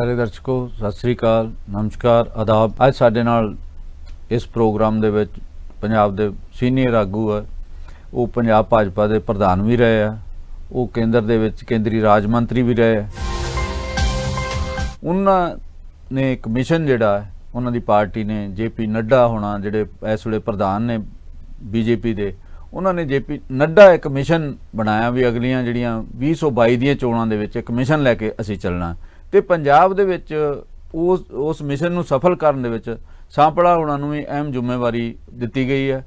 ਪਿਆਰੇ ਦਰਸ਼ਕੋ ਸਤਿ ਸ੍ਰੀ ਅਕਾਲ ਨਮਸਕਾਰ ਆਦਾਬ ਅੱਜ ਸਾਡੇ ਨਾਲ ਇਸ ਪ੍ਰੋਗਰਾਮ ਦੇ ਵਿੱਚ ਪੰਜਾਬ ਦੇ ਸੀਨੀਅਰ ਆਗੂ ਆ ਉਹ ਪੰਜਾਬ ਭਾਜਪਾ ਦੇ ਪ੍ਰਧਾਨ ਵੀ ਰਹੇ ਆ ਉਹ ਕੇਂਦਰ ਦੇ ਵਿੱਚ ਕੇਂਦਰੀ ਰਾਜ ਮੰਤਰੀ ਵੀ ਰਹੇ ਆ ਉਹਨਾਂ ਨੇ ਇੱਕ ਮਿਸ਼ਨ ਜਿਹੜਾ ਉਹਨਾਂ ਦੀ ਪਾਰਟੀ ਨੇ ਜੇਪੀ ਨੱਡਾ ਹੋਣਾ ਜਿਹੜੇ ਇਸ ਵੇਲੇ ਪ੍ਰਧਾਨ ਨੇ ਬੀਜੇਪੀ ਦੇ ਉਹਨਾਂ ਨੇ ਜੇਪੀ ਨੱਡਾ ਇੱਕ ਮਿਸ਼ਨ ਬਣਾਇਆ ਵੀ ਅਗਲੀਆਂ ਜਿਹੜੀਆਂ 2022 ਦੀਆਂ ਚੋਣਾਂ ਦੇ ਵਿੱਚ ਇੱਕ ਮਿਸ਼ਨ ਲੈ ਕੇ ਅਸੀਂ ਚੱਲਣਾ ਤੇ ਪੰਜਾਬ ਦੇ ਵਿੱਚ ਉਸ ਉਸ ਮਿਸ਼ਨ ਨੂੰ ਸਫਲ ਕਰਨ ਦੇ ਵਿੱਚ ਸਾਂਪੜਾ ਉਹਨਾਂ ਨੂੰ ਵੀ ਅਹਿਮ ਜ਼ਿੰਮੇਵਾਰੀ ਦਿੱਤੀ ਗਈ ਹੈ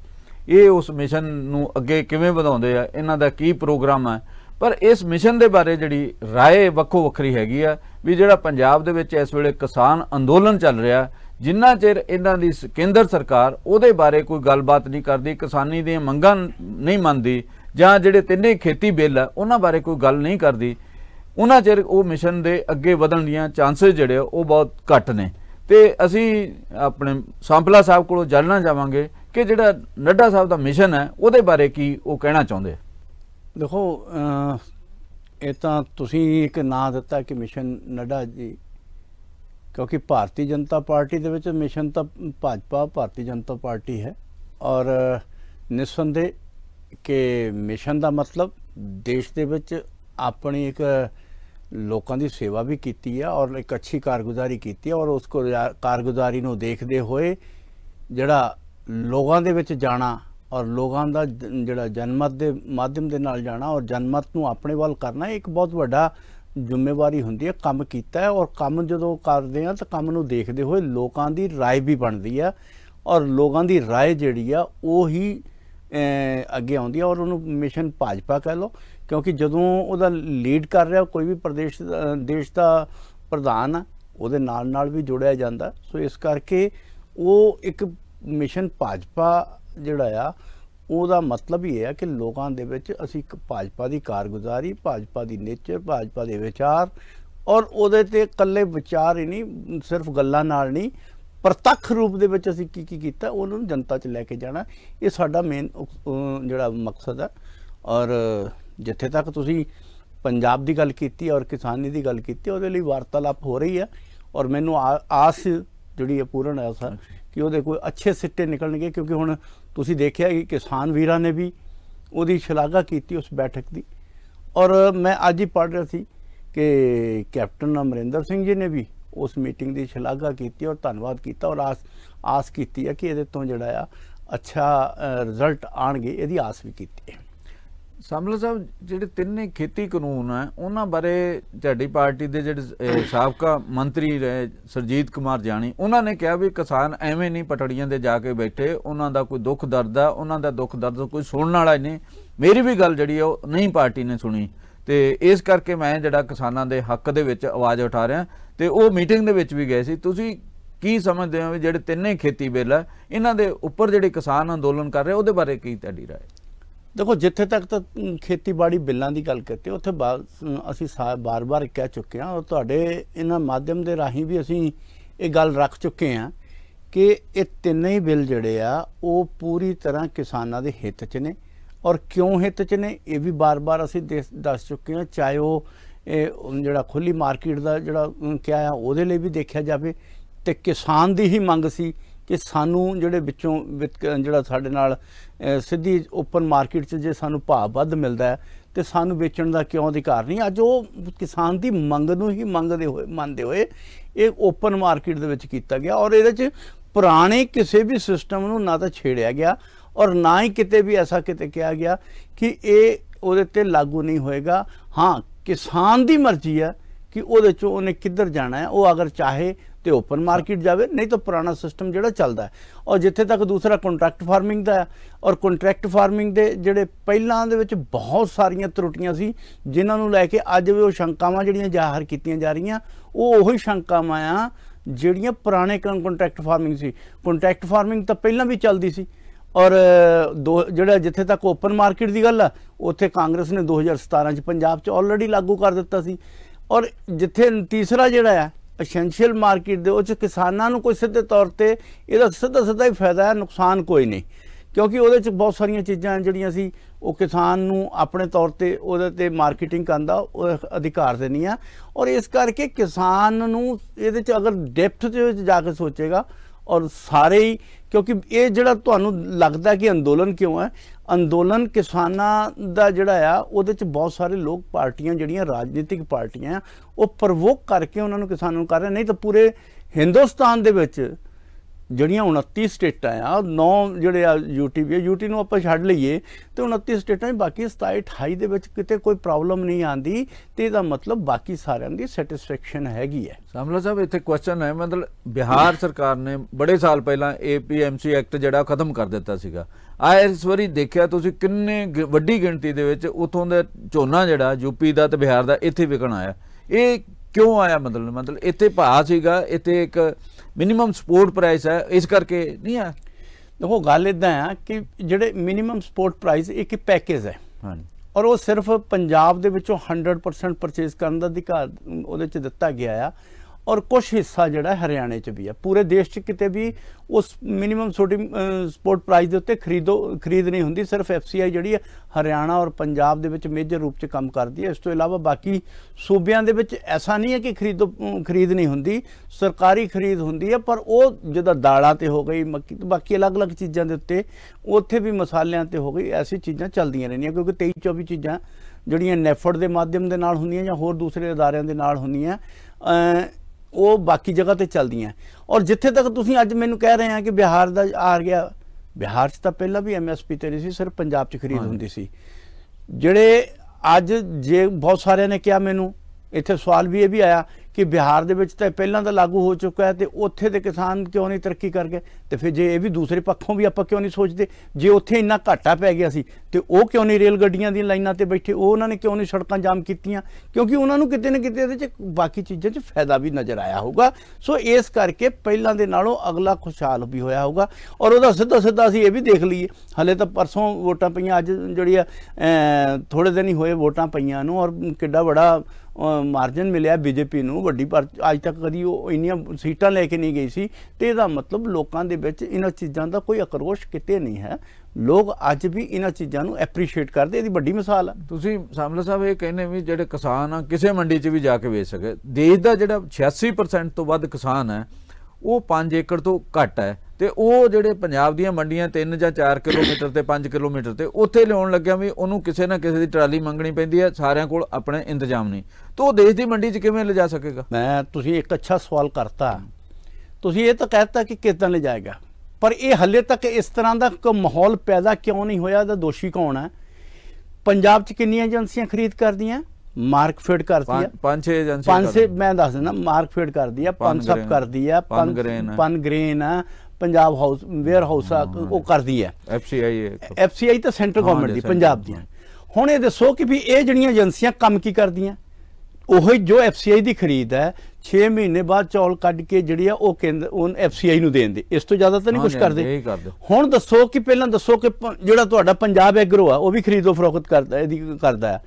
ਇਹ ਉਸ ਮਿਸ਼ਨ ਨੂੰ ਅੱਗੇ ਕਿਵੇਂ ਵਧਾਉਂਦੇ ਆ ਇਹਨਾਂ ਦਾ ਕੀ ਪ੍ਰੋਗਰਾਮ ਹੈ ਪਰ ਇਸ ਮਿਸ਼ਨ ਦੇ ਬਾਰੇ ਜਿਹੜੀ رائے ਵੱਖੋ ਵੱਖਰੀ ਹੈਗੀ ਆ ਵੀ ਜਿਹੜਾ ਪੰਜਾਬ ਦੇ ਵਿੱਚ ਇਸ ਵੇਲੇ ਕਿਸਾਨ ਅੰਦੋਲਨ ਚੱਲ ਰਿਹਾ ਜਿੰਨਾ ਚਿਰ ਇਹਨਾਂ ਦੀ ਕੇਂਦਰ ਸਰਕਾਰ ਉਹਦੇ ਬਾਰੇ ਕੋਈ ਗੱਲਬਾਤ ਨਹੀਂ ਕਰਦੀ ਕਿਸਾਨੀ ਦੀਆਂ ਮੰਗਾਂ ਨਹੀਂ ਮੰਨਦੀ ਜਾਂ ਜਿਹੜੇ ਤਿੰਨੇ ਖੇਤੀ ਬਿੱਲ ਆ ਉਹਨਾਂ ਬਾਰੇ ਕੋਈ ਗੱਲ ਨਹੀਂ ਕਰਦੀ ਉਹਨਾਂ ਚਿਰ ਉਹ ਮਿਸ਼ਨ ਦੇ ਅੱਗੇ ਵਧਣ ਦੀਆਂ ਚਾਂਸਸ ਜਿਹੜੇ ਉਹ ਬਹੁਤ ਘੱਟ ਨੇ ਤੇ ਅਸੀਂ ਆਪਣੇ ਸੰਪਲਾ ਸਾਹਿਬ ਕੋਲੋਂ ਜਾਣਨਾ ਚਾਹਾਂਗੇ ਕਿ ਜਿਹੜਾ ਨੱਡਾ ਸਾਹਿਬ ਦਾ ਮਿਸ਼ਨ ਹੈ ਉਹਦੇ ਬਾਰੇ ਕੀ ਉਹ ਕਹਿਣਾ ਚਾਹੁੰਦੇ ਦੇਖੋ ਇਹ ਤਾਂ ਤੁਸੀਂ ਇੱਕ ਨਾਂ ਦਿੱਤਾ ਕਿ ਮਿਸ਼ਨ ਨੱਡਾ ਜੀ ਕਿਉਂਕਿ ਭਾਰਤੀ ਜਨਤਾ ਪਾਰਟੀ ਦੇ ਵਿੱਚ ਮਿਸ਼ਨ ਤਾਂ ਭਾਜਪਾ ਭਾਰਤੀ ਜਨਤਾ ਪਾਰਟੀ ਹੈ ਔਰ ਨਿਸੰਦੇ ਕਿ ਮਿਸ਼ਨ ਦਾ ਮਤਲਬ ਦੇਸ਼ ਦੇ ਵਿੱਚ ਆਪਣੀ ਇੱਕ ਲੋਕਾਂ ਦੀ ਸੇਵਾ ਵੀ ਕੀਤੀ ਆ ਔਰ ਇੱਕ ਅੱਛੀ ਕਾਰਗੁਜ਼ਾਰੀ ਕੀਤੀ ਆ ਔਰ ਉਸ ਕੋ ਕਾਰਗੁਜ਼ਾਰੀ ਨੂੰ ਦੇਖਦੇ ਹੋਏ ਜਿਹੜਾ ਲੋਕਾਂ ਦੇ ਵਿੱਚ ਜਾਣਾ ਔਰ ਲੋਕਾਂ ਦਾ ਜਿਹੜਾ ਜਨਮਤ ਦੇ ਮਾਧਿਅਮ ਦੇ ਨਾਲ ਜਾਣਾ ਔਰ ਜਨਮਤ ਨੂੰ ਆਪਣੇ ਵੱਲ ਕਰਨਾ ਇੱਕ ਬਹੁਤ ਵੱਡਾ ਜ਼ਿੰਮੇਵਾਰੀ ਹੁੰਦੀ ਹੈ ਕੰਮ ਕੀਤਾ ਔਰ ਕੰਮ ਜਦੋਂ ਕਰਦੇ ਆ ਤਾਂ ਕੰਮ ਨੂੰ ਦੇਖਦੇ ਹੋਏ ਲੋਕਾਂ ਦੀ رائے ਵੀ ਬਣਦੀ ਆ ਔਰ ਲੋਕਾਂ ਦੀ رائے ਜਿਹੜੀ ਆ ਉਹੀ ਅੱਗੇ ਆਉਂਦੀ ਆ ਔਰ ਉਹਨੂੰ ਮਿਸ਼ਨ ਭਾਜਪਾ ਕਹ ਲੋ ਕਿਉਂਕਿ ਜਦੋਂ ਉਹਦਾ ਲੀਡ ਕਰ ਰਿਹਾ ਕੋਈ ਵੀ ਪ੍ਰਦੇਸ਼ ਦੇਸ਼ ਦਾ ਪ੍ਰਧਾਨ ਉਹਦੇ ਨਾਲ ਨਾਲ ਵੀ ਜੁੜਿਆ ਜਾਂਦਾ ਸੋ ਇਸ ਕਰਕੇ ਉਹ ਇੱਕ ਮਿਸ਼ਨ ਭਾਜਪਾ ਜਿਹੜਾ ਆ ਉਹਦਾ ਮਤਲਬ ਇਹ ਆ ਕਿ ਲੋਕਾਂ ਦੇ ਵਿੱਚ ਅਸੀਂ ਇੱਕ ਭਾਜਪਾ ਦੀ ਕਾਰਗੁਜ਼ਾਰੀ ਭਾਜਪਾ ਦੀ ਨੇਚਰ ਭਾਜਪਾ ਦੇ ਵਿਚਾਰ ਔਰ ਉਹਦੇ ਤੇ ਇਕੱਲੇ ਵਿਚਾਰ ਹੀ ਨਹੀਂ ਸਿਰਫ ਗੱਲਾਂ ਨਾਲ ਨਹੀਂ ਪ੍ਰਤੱਖ ਰੂਪ ਦੇ ਵਿੱਚ ਅਸੀਂ ਕੀ ਕੀ ਕੀਤਾ ਉਹਨਾਂ ਨੂੰ ਜਨਤਾ 'ਚ ਲੈ ਕੇ ਜਾਣਾ ਇਹ ਸਾਡਾ ਮੇਨ ਜਿਹੜਾ ਮਕਸਦ ਆ ਔਰ ਜਿੱਥੇ ਤੱਕ ਤੁਸੀਂ ਪੰਜਾਬ ਦੀ ਗੱਲ ਕੀਤੀ ਔਰ ਕਿਸਾਨੀ ਦੀ ਗੱਲ ਕੀਤੀ ਉਹਦੇ ਲਈ ਵਾਰਤਾਲਾਪ ਹੋ ਰਹੀ ਹੈ ਔਰ ਮੈਨੂੰ ਆਸ ਜਿਹੜੀ ਹੈ ਪੂਰਨ ਹੈ ਸਰ ਕਿ ਉਹਦੇ ਕੋਈ ਅੱਛੇ ਸਿੱਟੇ ਨਿਕਲਣਗੇ ਕਿਉਂਕਿ ਹੁਣ ਤੁਸੀਂ ਦੇਖਿਆ ਕਿ ਕਿਸਾਨ ਵੀਰਾਂ ਨੇ ਵੀ ਉਹਦੀ ਸ਼ਲਾਘਾ ਕੀਤੀ ਉਸ ਬੈਠਕ ਦੀ ਔਰ ਮੈਂ ਅੱਜ ਹੀ ਪੜ੍ਹ ਰਿਹਾ ਸੀ ਕਿ ਕੈਪਟਨ ਅਮਰਿੰਦਰ ਸਿੰਘ ਜੀ ਨੇ ਵੀ ਉਸ ਮੀਟਿੰਗ ਦੀ ਸ਼ਲਾਘਾ ਕੀਤੀ ਔਰ ਧੰਨਵਾਦ ਕੀਤਾ ਔਰ ਆਸ ਆਸ ਕੀਤੀ ਹੈ ਕਿ ਇਹਦੇ ਤੋਂ ਜਿਹੜਾ ਆ ਅੱਛਾ ਰਿਜ਼ਲਟ ਆਣਗੇ ਇਹਦੀ ਆਸ ਵੀ ਕੀਤੀ ਹੈ ਸਾਮਲਾ ਸਾਹਿਬ ਜਿਹੜੇ ਤਿੰਨੇ ਖੇਤੀ ਕਾਨੂੰਨ ਆ ਉਹਨਾਂ ਬਾਰੇ ਤੁਹਾਡੀ ਪਾਰਟੀ ਦੇ ਜਿਹੜੇ ਸਾਬਕਾ ਮੰਤਰੀ ਰਹੇ ਸਰਜੀਤ ਕੁਮਾਰ ਜਾਣੀ ਉਹਨਾਂ ਨੇ ਕਿਹਾ ਵੀ ਕਿਸਾਨ ਐਵੇਂ ਨਹੀਂ ਪਟੜੀਆਂ ਦੇ ਜਾ ਕੇ ਬੈਠੇ ਉਹਨਾਂ ਦਾ ਕੋਈ ਦੁੱਖ ਦਰਦ ਆ ਉਹਨਾਂ ਦਾ ਦੁੱਖ ਦਰਦ ਕੋਈ ਸੁਣਨ ਵਾਲਾ ਨਹੀਂ ਮੇਰੀ ਵੀ ਗੱਲ ਜਿਹੜੀ ਆ ਉਹ ਨਹੀਂ ਪਾਰਟੀ ਨੇ ਸੁਣੀ ਤੇ ਇਸ ਕਰਕੇ ਮੈਂ ਜਿਹੜਾ ਕਿਸਾਨਾਂ ਦੇ ਹੱਕ ਦੇ ਵਿੱਚ ਆਵਾਜ਼ ਉਠਾ ਰਿਹਾ ਤੇ ਉਹ ਮੀਟਿੰਗ ਦੇ ਵਿੱਚ ਵੀ ਗਏ ਸੀ ਤੁਸੀਂ ਕੀ ਸਮਝਦੇ ਹੋ ਜਿਹੜੇ ਤਿੰਨੇ ਖੇਤੀ ਬਿੱਲ ਇਹਨਾਂ ਦੇ ਉੱਪਰ ਜਿਹੜੇ ਕਿਸਾਨ ਅੰਦੋਲਨ ਕਰ ਰਹੇ ਉਹਦੇ ਬਾਰੇ ਕੀ ਤੁਹਾਡੀ رائے ਦੇਖੋ ਜਿੱਥੇ ਤੱਕ ਤਾਂ ਖੇਤੀਬਾੜੀ ਬਿੱਲਾਂ ਦੀ ਗੱਲ ਕਰਤੇ ਉੱਥੇ ਅਸੀਂ ਬਾਰ-ਬਾਰ ਕਹਿ ਚੁੱਕੇ ਹਾਂ ਔਰ ਤੁਹਾਡੇ ਇਹਨਾਂ ਮਾਧਿਅਮ ਦੇ ਰਾਹੀਂ ਵੀ ਅਸੀਂ ਇਹ ਗੱਲ ਰੱਖ ਚੁੱਕੇ ਹਾਂ ਕਿ ਇਹ ਤਿੰਨੇ ਹੀ ਬਿੱਲ ਜਿਹੜੇ ਆ ਉਹ ਪੂਰੀ ਤਰ੍ਹਾਂ ਕਿਸਾਨਾਂ ਦੇ ਹਿੱਤ 'ਚ ਨੇ ਔਰ ਕਿਉਂ ਹਿੱਤ 'ਚ ਨੇ ਇਹ ਵੀ ਬਾਰ-ਬਾਰ ਅਸੀਂ ਦੱਸ ਚੁੱਕੇ ਹਾਂ ਚਾਹੇ ਉਹ ਜਿਹੜਾ ਖੁੱਲੀ ਮਾਰਕੀਟ ਦਾ ਜਿਹੜਾ ਕਿਹਾ ਆ ਉਹਦੇ ਲਈ ਵੀ ਦੇਖਿਆ ਜਾਵੇ ਤੇ ਕਿਸਾਨ ਦੀ ਹੀ ਮੰਗ ਸੀ ਕਿ ਸਾਨੂੰ ਜਿਹੜੇ ਵਿੱਚੋਂ ਜਿਹੜਾ ਸਾਡੇ ਨਾਲ ਸਿੱਧੀ ਓਪਨ ਮਾਰਕੀਟ 'ਚ ਜੇ ਸਾਨੂੰ ਭਾਅ ਵੱਧ ਮਿਲਦਾ ਹੈ ਤੇ ਸਾਨੂੰ ਵੇਚਣ ਦਾ ਕਿਉਂ ਅਧਿਕਾਰ ਨਹੀਂ ਅੱਜ ਉਹ ਕਿਸਾਨ ਦੀ ਮੰਗ ਨੂੰ ਹੀ ਮੰਗਦੇ ਹੋਏ ਮੰਨਦੇ ਹੋਏ ਇਹ ਓਪਨ ਮਾਰਕੀਟ ਦੇ ਵਿੱਚ ਕੀਤਾ ਗਿਆ ਔਰ ਇਹਦੇ 'ਚ ਪੁਰਾਣੇ ਕਿਸੇ ਵੀ ਸਿਸਟਮ ਨੂੰ ਨਾ ਤਾਂ ਛੇੜਿਆ ਗਿਆ ਔਰ ਨਾ ਹੀ ਕਿਤੇ ਵੀ ਐਸਾ ਕਿਤੇ ਕਿਹਾ ਗਿਆ ਕਿ ਇਹ ਉਹਦੇ ਤੇ ਲਾਗੂ ਨਹੀਂ ਹੋਏਗਾ ਹਾਂ ਕਿਸਾਨ ਦੀ ਮਰਜ਼ੀ ਹੈ ਕਿ ਉਹਦੇ ਚੋਂ ਉਹਨੇ ਕਿੱਧਰ ਜਾਣਾ ਹੈ ਉਹ ਅਗਰ ਚਾਹੇ ਤੇ ਓਪਨ ਮਾਰਕੀਟ ਜਾਵੇ ਨਹੀਂ ਤਾਂ ਪੁਰਾਣਾ ਸਿਸਟਮ ਜਿਹੜਾ ਚੱਲਦਾ ਔਰ ਜਿੱਥੇ ਤੱਕ ਦੂਸਰਾ ਕੰਟਰੈਕਟ ਫਾਰਮਿੰਗ ਦਾ ਹੈ ਔਰ ਕੰਟਰੈਕਟ ਫਾਰਮਿੰਗ ਦੇ ਜਿਹੜੇ ਪਹਿਲਾਂ ਦੇ ਵਿੱਚ ਬਹੁਤ ਸਾਰੀਆਂ ਤਰੁੱਟੀਆਂ ਸੀ ਜਿਨ੍ਹਾਂ ਨੂੰ ਲੈ ਕੇ ਅੱਜ ਵੀ ਉਹ ਸ਼ੰਕਾਵਾਂ ਜਿਹੜੀਆਂ ਜ਼ਾਹਰ ਕੀਤੀਆਂ ਜਾ ਰਹੀਆਂ ਉਹ ਉਹੀ ਸ਼ੰਕਾਵਾਂ ਆ ਜਿਹੜੀਆਂ ਪੁਰਾਣੇ ਕੰਟਰੈਕਟ ਫਾਰਮਿੰਗ ਸੀ ਕੰਟਰੈਕਟ ਫਾਰਮਿੰਗ ਤਾਂ ਪਹਿਲਾਂ ਵੀ ਚੱਲਦੀ ਸੀ ਔਰ ਜਿਹੜਾ ਜਿੱਥੇ ਤੱਕ ਓਪਨ ਮਾਰਕੀਟ ਦੀ ਗੱਲ ਆ ਉੱਥੇ ਕਾਂਗਰਸ ਨੇ 2017 ਚ ਪੰਜਾਬ ਚ ਆਲਰੇਡੀ ਲਾਗੂ ਕਰ ਦਿੱਤਾ ਸੀ ਔਰ ਜਿੱਥੇ ਤੀਸਰਾ ਜਿਹੜਾ ਆ ਐਸੈਂਸ਼ੀਅਲ ਮਾਰਕੀਟ ਦੇ ਉਹ ਚ ਕਿਸਾਨਾਂ ਨੂੰ ਕੋਈ ਸਿੱਧੇ ਤੌਰ ਤੇ ਇਹਦਾ ਸਿੱਧਾ ਸਿੱਧਾ ਹੀ ਫਾਇਦਾ ਹੈ ਨੁਕਸਾਨ ਕੋਈ ਨਹੀਂ ਕਿਉਂਕਿ ਉਹਦੇ ਚ ਬਹੁਤ ਸਾਰੀਆਂ ਚੀਜ਼ਾਂ ਜਿਹੜੀਆਂ ਸੀ ਉਹ ਕਿਸਾਨ ਨੂੰ ਆਪਣੇ ਤੌਰ ਤੇ ਉਹਦੇ ਤੇ ਮਾਰਕੀਟਿੰਗ ਕਰਨ ਦਾ ਅਧਿਕਾਰ ਦੇਣੀ ਆ ਔਰ ਇਸ ਕਰਕੇ ਕਿਸਾਨ ਨੂੰ ਇਹਦੇ ਚ ਅਗਰ ਡੈਪਥ ਦੇ ਵਿੱਚ ਜਾ ਕੇ ਸੋਚੇਗਾ ਔਰ ਸਾਰੇ ਹੀ ਕਿਉਂਕਿ ਇਹ ਜਿਹੜਾ ਤੁਹਾਨੂੰ ਲੱਗਦਾ ਕਿ ਅੰਦੋਲਨ ਕਿਉਂ ਹੈ ਅੰਦੋਲਨ ਕਿਸਾਨਾਂ ਦਾ ਜਿਹੜਾ ਆ ਉਹਦੇ ਚ ਬਹੁਤ ਸਾਰੇ ਲੋਕ ਪਾਰਟੀਆਂ ਜਿਹੜੀਆਂ ਰਾਜਨੀਤਿਕ ਪਾਰਟੀਆਂ ਉਹ ਪ੍ਰਵੋਕ ਕਰਕੇ ਉਹਨਾਂ ਨੂੰ ਕਿਸਾਨਾਂ ਨੂੰ ਕਰ ਰਹੇ ਨਹੀਂ ਤਾਂ ਪੂਰੇ ਹਿੰਦੁਸਤਾਨ ਦੇ ਵਿੱਚ ਜਿਹੜੀਆਂ 29 ਸਟੇਟਾਂ ਆ ਨੌ ਜਿਹੜੇ ਆ ਯੂਟੀ ਵੀ ਯੂਟੀ ਨੂੰ ਆਪਾਂ ਛੱਡ ਲਈਏ ਤੇ 29 ਸਟੇਟਾਂ ਹੀ ਬਾਕੀ 27 28 ਦੇ ਵਿੱਚ ਕਿਤੇ ਕੋਈ ਪ੍ਰੋਬਲਮ ਨਹੀਂ ਆਂਦੀ ਤੇ ਇਹਦਾ ਮਤਲਬ ਬਾਕੀ ਸਾਰਿਆਂ ਦੀ ਸੈਟੀਸਫੈਕਸ਼ਨ ਹੈਗੀ ਹੈ ਸਾਮਲਾ ਸਾਹਿਬ ਇੱਥੇ ਕੁਐਸਚਨ ਹੈ ਮਤਲਬ ਬਿਹਾਰ ਸਰਕਾਰ ਨੇ ਬੜੇ ਸਾਲ ਪਹਿਲਾਂ ਏਪੀਐਮਸੀ ਐਕਟ ਜਿਹੜਾ ਖਤਮ ਕਰ ਦਿੱਤਾ ਸੀਗਾ ਆ ਇਸ ਵਾਰੀ ਦੇਖਿਆ ਤੁਸੀਂ ਕਿੰਨੇ ਵੱਡੀ ਗਿਣਤੀ ਦੇ ਵਿੱਚ ਉਥੋਂ ਦੇ ਝੋਨਾ ਜਿਹੜਾ ਯੂਪੀ ਦਾ ਤੇ ਬਿਹਾਰ ਦਾ ਇੱਥੇ ਵਿਕਣ ਆਇਆ ਇਹ ਕਿਉਂ ਆਇਆ ਮਤਲਬ ਮਤਲਬ ਇੱਥੇ ਭਾ ਸੀਗਾ ਇੱਥੇ ਇੱਕ ਮਿਨੀਮਮ ਸਪੋਰਟ ਪ੍ਰਾਈਸ ਹੈ ਇਸ ਕਰਕੇ ਨਹੀਂ ਆ ਦੇਖੋ ਗੱਲ ਇਦਾਂ ਆ ਕਿ ਜਿਹੜੇ ਮਿਨੀਮਮ ਸਪੋਰਟ ਪ੍ਰਾਈਸ ਇੱਕ ਪੈਕੇਜ ਹੈ ਹਾਂਜੀ ਔਰ ਉਹ ਸਿਰਫ ਪੰਜਾਬ ਦੇ ਵਿੱਚੋਂ 100% ਪਰਚੇਸ ਕਰਨ ਦਾ ਅਧਿਕਾਰ ਉਹਦੇ ਚ ਦਿੱਤਾ ਗਿਆ ਆ ਔਰ ਕੁਝ ਹਿੱਸਾ ਜਿਹੜਾ ਹਰਿਆਣੇ 'ਚ ਵੀ ਹੈ ਪੂਰੇ ਦੇਸ਼ 'ਚ ਕਿਤੇ ਵੀ ਉਸ ਮਿਨੀਮਮ ਸਪੋਰਟ ਪ੍ਰਾਈਸ ਦੇ ਉੱਤੇ ਖਰੀਦੋ ਖਰੀਦ ਨਹੀਂ ਹੁੰਦੀ ਸਿਰਫ ਐਫਸੀਆਈ ਜਿਹੜੀ ਹੈ ਹਰਿਆਣਾ ਔਰ ਪੰਜਾਬ ਦੇ ਵਿੱਚ ਮੇਜਰ ਰੂਪ 'ਚ ਕੰਮ ਕਰਦੀ ਹੈ ਇਸ ਤੋਂ ਇਲਾਵਾ ਬਾਕੀ ਸੂਬਿਆਂ ਦੇ ਵਿੱਚ ਐਸਾ ਨਹੀਂ ਹੈ ਕਿ ਖਰੀਦੋ ਖਰੀਦ ਨਹੀਂ ਹੁੰਦੀ ਸਰਕਾਰੀ ਖਰੀਦ ਹੁੰਦੀ ਹੈ ਪਰ ਉਹ ਜਿਹਦਾ ਦਾਲਾਂ ਤੇ ਹੋ ਗਈ ਮੱਕੀ ਬਾਕੀ ਅਲੱਗ-ਅਲੱਗ ਚੀਜ਼ਾਂ ਦੇ ਉੱਤੇ ਉੱਥੇ ਵੀ ਮਸਾਲਿਆਂ ਤੇ ਹੋ ਗਈ ਐਸੀ ਚੀਜ਼ਾਂ ਚੱਲਦੀਆਂ ਰਹਿੰਦੀਆਂ ਕਿਉਂਕਿ 23 24 ਚੀਜ਼ਾਂ ਜਿਹੜੀਆਂ ਨੈਫੜ ਦੇ ਮਾਧਿਅਮ ਦੇ ਨਾਲ ਹੁੰਦੀਆਂ ਜਾਂ ਹੋਰ ਦੂਸਰੇ ਅਦਾਰਿਆਂ ਦੇ ਨਾਲ ਹੁੰਦੀਆਂ ਉਹ ਬਾਕੀ ਜਗ੍ਹਾ ਤੇ ਚੱਲਦੀਆਂ ਔਰ ਜਿੱਥੇ ਤੱਕ ਤੁਸੀਂ ਅੱਜ ਮੈਨੂੰ ਕਹਿ ਰਹੇ ਆ ਕਿ ਬਿਹਾਰ ਦਾ ਆ ਗਿਆ ਬਿਹਾਰ 'ਚ ਤਾਂ ਪਹਿਲਾਂ ਵੀ ਐਮਐਸਪੀ ਤੇ ਨਹੀਂ ਸੀ ਸਿਰਫ ਪੰਜਾਬ 'ਚ ਖਰੀਦ ਹੁੰਦੀ ਸੀ ਜਿਹੜੇ ਅੱਜ ਜੇ ਬਹੁਤ ਸਾਰਿਆਂ ਨੇ ਕਿਹਾ ਮੈਨੂੰ ਇੱਥੇ ਸਵਾਲ ਵੀ ਇਹ ਵੀ ਆਇਆ ਕਿ ਬਿਹਾਰ ਦੇ ਵਿੱਚ ਤਾਂ ਪਹਿਲਾਂ ਤਾਂ ਲਾਗੂ ਹੋ ਚੁੱਕਾ ਹੈ ਤੇ ਉੱਥੇ ਦੇ ਕਿਸਾਨ ਕਿਉਂ ਨਹੀਂ ਤਰੱਕੀ ਕਰ ਗਏ ਤੇ ਫਿਰ ਜੇ ਇਹ ਵੀ ਦੂਸਰੇ ਪੱਖੋਂ ਵੀ ਆਪਾਂ ਕਿਉਂ ਨਹੀਂ ਸੋਚਦੇ ਜੇ ਉੱਥੇ ਇੰਨਾ ਘਾਟਾ ਪੈ ਗਿਆ ਸੀ ਤੇ ਉਹ ਕਿਉਂ ਨਹੀਂ ਰੇਲ ਗੱਡੀਆਂ ਦੀਆਂ ਲਾਈਨਾਂ ਤੇ ਬੈਠੇ ਉਹ ਉਹਨਾਂ ਨੇ ਕਿਉਂ ਨਹੀਂ ਸੜਕਾਂ ਜਾਮ ਕੀਤੀਆਂ ਕਿਉਂਕਿ ਉਹਨਾਂ ਨੂੰ ਕਿਤੇ ਨਾ ਕਿਤੇ ਇਹਦੇ 'ਚ ਬਾਕੀ ਚੀਜ਼ਾਂ 'ਚ ਫਾਇਦਾ ਵੀ ਨਜ਼ਰ ਆਇਆ ਹੋਊਗਾ ਸੋ ਇਸ ਕਰਕੇ ਪਹਿਲਾਂ ਦੇ ਨਾਲੋਂ ਅਗਲਾ ਖੁਸ਼ਹਾਲ ਵੀ ਹੋਇਆ ਹੋਊਗਾ ਔਰ ਉਹਦਾ ਸਿੱਧਾ ਸਿੱਧਾ ਅਸੀਂ ਇਹ ਵੀ ਦੇਖ ਲਈਏ ਹਲੇ ਤਾਂ ਪਰਸੋਂ ਵੋਟਾਂ ਪਈਆਂ ਅੱਜ ਜਿਹੜੀ ਆ ਥੋੜੇ ਦਿਨ ਹੀ ਹੋਏ ਵੋਟਾਂ ਪਈਆਂ ਨੂੰ ਔਰ ਕਿੱਡਾ ਬੜਾ ਮਾਰਜਨ ਮਿਲਿਆ ਬੀਜੇਪੀ ਨੂੰ ਵੱਡੀ ਪਰ ਅੱਜ ਤੱਕ ਕਦੀ ਉਹ ਇੰਨੀਆਂ ਸੀਟਾਂ ਲੈ ਕੇ ਨਹੀਂ ਗਈ ਸੀ ਤੇ ਇਹਦਾ ਮਤਲਬ ਲੋਕਾਂ ਦੇ ਵਿੱਚ ਇਹਨਾਂ ਚੀਜ਼ਾਂ ਦਾ ਕੋਈ ਅਕਰੋਸ਼ ਕਿਤੇ ਨਹੀਂ ਹੈ ਲੋਕ ਅੱਜ ਵੀ ਇਹਨਾਂ ਚੀਜ਼ਾਂ ਨੂੰ ਐਪਰੀਸ਼ੀਏਟ ਕਰਦੇ ਇਹਦੀ ਵੱਡੀ ਮਿਸਾਲ ਆ ਤੁਸੀਂ ਸਾਮਲਾ ਸਾਹਿਬ ਇਹ ਕਹਿੰਦੇ ਵੀ ਜਿਹੜੇ ਕਿਸਾਨ ਆ ਕਿਸੇ ਮੰਡੀ 'ਚ ਵੀ ਜਾ ਕੇ ਵੇਚ ਸਕੇ ਦੇਸ਼ ਦਾ ਜਿਹੜਾ 86% ਤੋਂ ਵੱਧ ਕਿਸਾਨ ਹੈ ਉਹ 5 ਏਕੜ ਤੋਂ ਘੱਟ ਹੈ ਤੇ ਉਹ ਜਿਹੜੇ ਪੰਜਾਬ ਦੀਆਂ ਮੰਡੀਆਂ 3 ਜਾਂ 4 ਕਿਲੋਮੀਟਰ ਤੇ 5 ਕਿਲੋਮੀਟਰ ਤੇ ਉੱਥੇ ਲਿਆਉਣ ਲੱਗਿਆ ਵੀ ਉਹਨੂੰ ਕਿਸੇ ਨਾ ਕਿਸੇ ਦੀ ਟਰਾਲੀ ਮੰਗਣੀ ਪੈਂਦੀ ਹੈ ਸਾਰਿਆਂ ਕੋਲ ਆਪਣੇ ਇੰਤਜ਼ਾਮ ਨਹੀਂ ਤੋ ਉਹ ਦੇਸ਼ ਦੀ ਮੰਡੀ 'ਚ ਕਿਵੇਂ ਲਿਜਾ ਸਕੇਗਾ ਮੈਂ ਤੁਸੀਂ ਇੱਕ ਅੱਛਾ ਸਵਾਲ ਕਰਤਾ ਤੁਸੀਂ ਇਹ ਤਾਂ ਕਹਿਤਾ ਕਿ ਕਿਤਨ ਲੈ ਜਾਏਗਾ ਪਰ ਇਹ ਹੱਲੇ ਤੱਕ ਇਸ ਤਰ੍ਹਾਂ ਦਾ ਕੋ ਮਾਹੌਲ ਪੈਦਾ ਕਿਉਂ ਨਹੀਂ ਹੋਇਆ ਦਾ ਦੋਸ਼ੀ ਕੌਣ ਹੈ ਪੰਜਾਬ 'ਚ ਕਿੰਨੀਆਂ ਏਜੰਸੀਆਂ ਖਰੀਦ ਕਰਦੀਆਂ ਮਾਰਕ ਫੇਡ ਕਰਦੀ ਆ ਪੰਜ ਛੇ ਏਜੰਸੀਆਂ ਪੰਜ ਛੇ ਮੈਂ ਦੱਸ ਦਿੰਦਾ ਮਾਰਕ ਫੇਡ ਕਰਦੀ ਆ ਪੰਜ ਸਭ ਕਰਦੀ ਆ ਪੰਜ ਗ੍ਰੇਨ ਆ ਪੰਜਾਬ ਹਾਊਸ ਵੇਅਰ ਹਾਊਸ ਆ ਉਹ ਕਰਦੀ ਆ ਐਫਸੀਆਈ ਐਫਸੀਆਈ ਤਾਂ ਸੈਂਟਰ ਗਵਰਨਮੈਂਟ ਦੀ ਪੰਜਾਬ ਦੀ ਹੁਣ ਇਹ ਦੱਸੋ ਕਿ ਵੀ ਇਹ ਜਿਹੜੀਆਂ ਏਜੰਸੀਆਂ ਕੰਮ ਕੀ ਕਰਦੀਆਂ ਉਹੀ ਜੋ ਐਫਸੀਆਈ ਦੀ ਖਰੀਦ ਹੈ 6 ਮਹੀਨੇ ਬਾਅਦ ਚੌਲ ਕੱਢ ਕੇ ਜਿਹੜੀ ਆ ਉਹ ਕੇਂਦਰ ਉਹ ਐਫਸੀਆਈ ਨੂੰ ਦੇਣ ਦੇ ਇਸ ਤੋਂ ਜ਼ਿਆਦਾ ਤਾਂ ਨਹੀਂ ਕੁਝ ਕਰਦੇ ਹੁਣ ਦੱਸੋ ਕਿ ਪਹਿਲਾਂ ਦੱਸੋ ਕਿ ਜਿਹੜਾ ਤੁਹਾਡਾ ਪੰਜਾਬ ਐਗਰੋ ਆ ਉਹ ਵੀ ਖਰੀਦੋ ਫਰੋਖਤ ਕਰਦਾ ਇਹਦੀ ਕਰਦਾ ਹੈ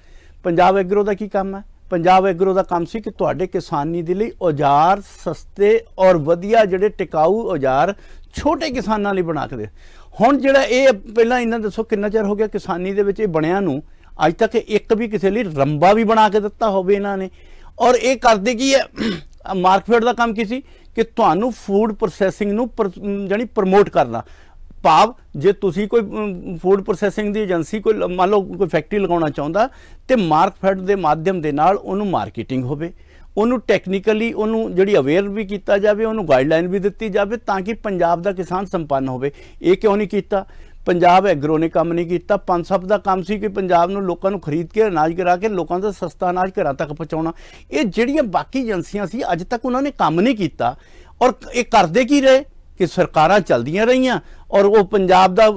ਪੰਜਾਬ ਐਗਰੋ ਦਾ ਕੀ ਕੰਮ ਹੈ ਪੰਜਾਬ ਐਗਰੋ ਦਾ ਕੰਮ ਸੀ ਕਿ ਤੁਹਾਡੇ ਕਿਸਾਨੀ ਦੇ ਲਈ ਔਜ਼ਾਰ ਸਸਤੇ ਔਰ ਵਧੀਆ ਜਿਹੜੇ ਟਿਕਾਊ ਔਜ਼ਾਰ ਛੋਟੇ ਕਿਸਾਨਾਂ ਲਈ ਬਣਾ ਕੇ ਦੇ ਹੁਣ ਜਿਹੜਾ ਇਹ ਪਹਿਲਾਂ ਇਹਨਾਂ ਦੱਸੋ ਕਿੰਨਾ ਚਿਰ ਹੋ ਗਿਆ ਕਿਸਾਨੀ ਦੇ ਵਿੱਚ ਇਹ ਬਣਿਆ ਨੂੰ ਅੱਜ ਤੱਕ ਇੱਕ ਵੀ ਕਿਸੇ ਲਈ ਰੰਬਾ ਵੀ ਬਣਾ ਕੇ ਦਿੱਤਾ ਹੋਵੇ ਇਹਨਾਂ ਨੇ ਔਰ ਇਹ ਕਰਦੇ ਕੀ ਹੈ ਮਾਰਕਫੈਟ ਦਾ ਕੰਮ ਕੀ ਸੀ ਕਿ ਤੁਹਾਨੂੰ ਫੂਡ ਪ੍ਰੋਸੈਸਿੰਗ ਨੂੰ ਜਾਨੀ ਪ੍ਰਮੋਟ ਕਰਨਾ ਭਾਵ ਜੇ ਤੁਸੀਂ ਕੋਈ ਫੂਡ ਪ੍ਰੋਸੈਸਿੰਗ ਦੀ ਏਜੰਸੀ ਕੋਈ ਮੰਨ ਲਓ ਕੋਈ ਫੈਕਟਰੀ ਲਗਾਉਣਾ ਚਾਹੁੰਦਾ ਤੇ ਮਾਰਕਫੈਟ ਦੇ ਮਾਧਿਅਮ ਦੇ ਨਾਲ ਉਹਨੂੰ ਮਾਰਕੀਟਿੰਗ ਹੋਵੇ ਉਹਨੂੰ ਟੈਕਨੀਕਲੀ ਉਹਨੂੰ ਜਿਹੜੀ ਅਵੇਅਰ ਵੀ ਕੀਤਾ ਜਾਵੇ ਉਹਨੂੰ ਗਾਈਡਲਾਈਨ ਵੀ ਦਿੱਤੀ ਜਾਵੇ ਤਾਂ ਕਿ ਪੰਜਾਬ ਦਾ ਕਿਸਾਨ ਸੰਪੰਨ ਹੋਵੇ ਇਹ ਕਿਉਂ ਨਹੀਂ ਕੀਤਾ ਪੰਜਾਬ ਐਗਰੋ ਨੇ ਕੰਮ ਨਹੀਂ ਕੀਤਾ ਪੰਸਪ ਦਾ ਕੰਮ ਸੀ ਕਿ ਪੰਜਾਬ ਨੂੰ ਲੋਕਾਂ ਨੂੰ ਖਰੀਦ ਕੇ ਅਨਾਜ ਕਰਾ ਕੇ ਲੋਕਾਂ ਦਾ ਸਸਤਾ ਅਨਾਜ ਘਰਾਂ ਤੱਕ ਪਹੁੰਚਾਉਣਾ ਇਹ ਜਿਹੜੀਆਂ ਬਾਕੀ ਏਜੰਸੀਆਂ ਸੀ ਅੱਜ ਤੱਕ ਉਹਨਾਂ ਨੇ ਕੰਮ ਨਹੀਂ ਕੀਤਾ ਔਰ ਇਹ ਕਰਦੇ ਕੀ ਰਹੇ ਕਿ ਸਰਕਾਰਾਂ ਚਲਦੀਆਂ ਰਹੀਆਂ ਔਰ ਉਹ ਪੰਜਾਬ ਦਾ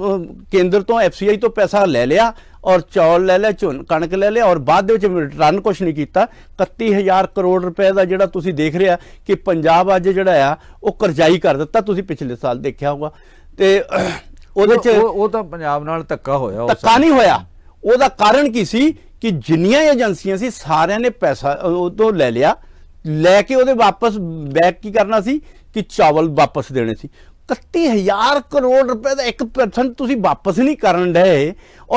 ਕੇਂਦਰ ਤੋਂ ਐਫਸੀਆਈ ਤੋਂ ਪੈਸਾ ਲੈ ਲਿਆ ਔਰ ਚੌਲ ਲੈ ਲਿਆ ਚੁਣ ਕਣਕ ਲੈ ਲਿਆ ਔਰ ਬਾਅਦ ਦੇ ਵਿੱਚ ਰਿਟਰਨ ਕੁਝ ਨਹੀਂ ਕੀਤਾ 31000 ਕਰੋੜ ਰੁਪਏ ਦਾ ਜਿਹੜਾ ਤੁਸੀਂ ਦੇਖ ਰਿਹਾ ਕਿ ਪੰਜਾਬ ਅੱਜ ਜਿਹੜਾ ਆ ਉਹ ਕਰਜ਼ਾਈ ਕਰ ਦਿੱਤਾ ਤੁਸੀਂ ਪਿਛਲੇ ਸਾਲ ਦੇਖਿਆ ਹੋਗਾ ਤੇ ਉਹਦੇ ਚ ਉਹ ਤਾਂ ਪੰਜਾਬ ਨਾਲ ਧੱਕਾ ਹੋਇਆ ਧੱਕਾ ਨਹੀਂ ਹੋਇਆ ਉਹਦਾ ਕਾਰਨ ਕੀ ਸੀ ਕਿ ਜਿੰਨੀਆਂ ਏਜੰਸੀਆਂ ਸੀ ਸਾਰਿਆਂ ਨੇ ਪੈਸਾ ਉਹ ਤੋਂ ਲੈ ਲਿਆ ਲੈ ਕੇ ਉਹਦੇ ਵਾਪਸ ਬੈਕ ਕੀ ਕਰਨਾ ਸੀ ਕਿ ਚਾਵਲ ਵਾਪਸ ਦੇਣੇ ਸੀ 31000 ਕਰੋੜ ਰੁਪਏ ਦਾ 1% ਤੁਸੀਂ ਵਾਪਸ ਨਹੀਂ ਕਰਨ ਦੇ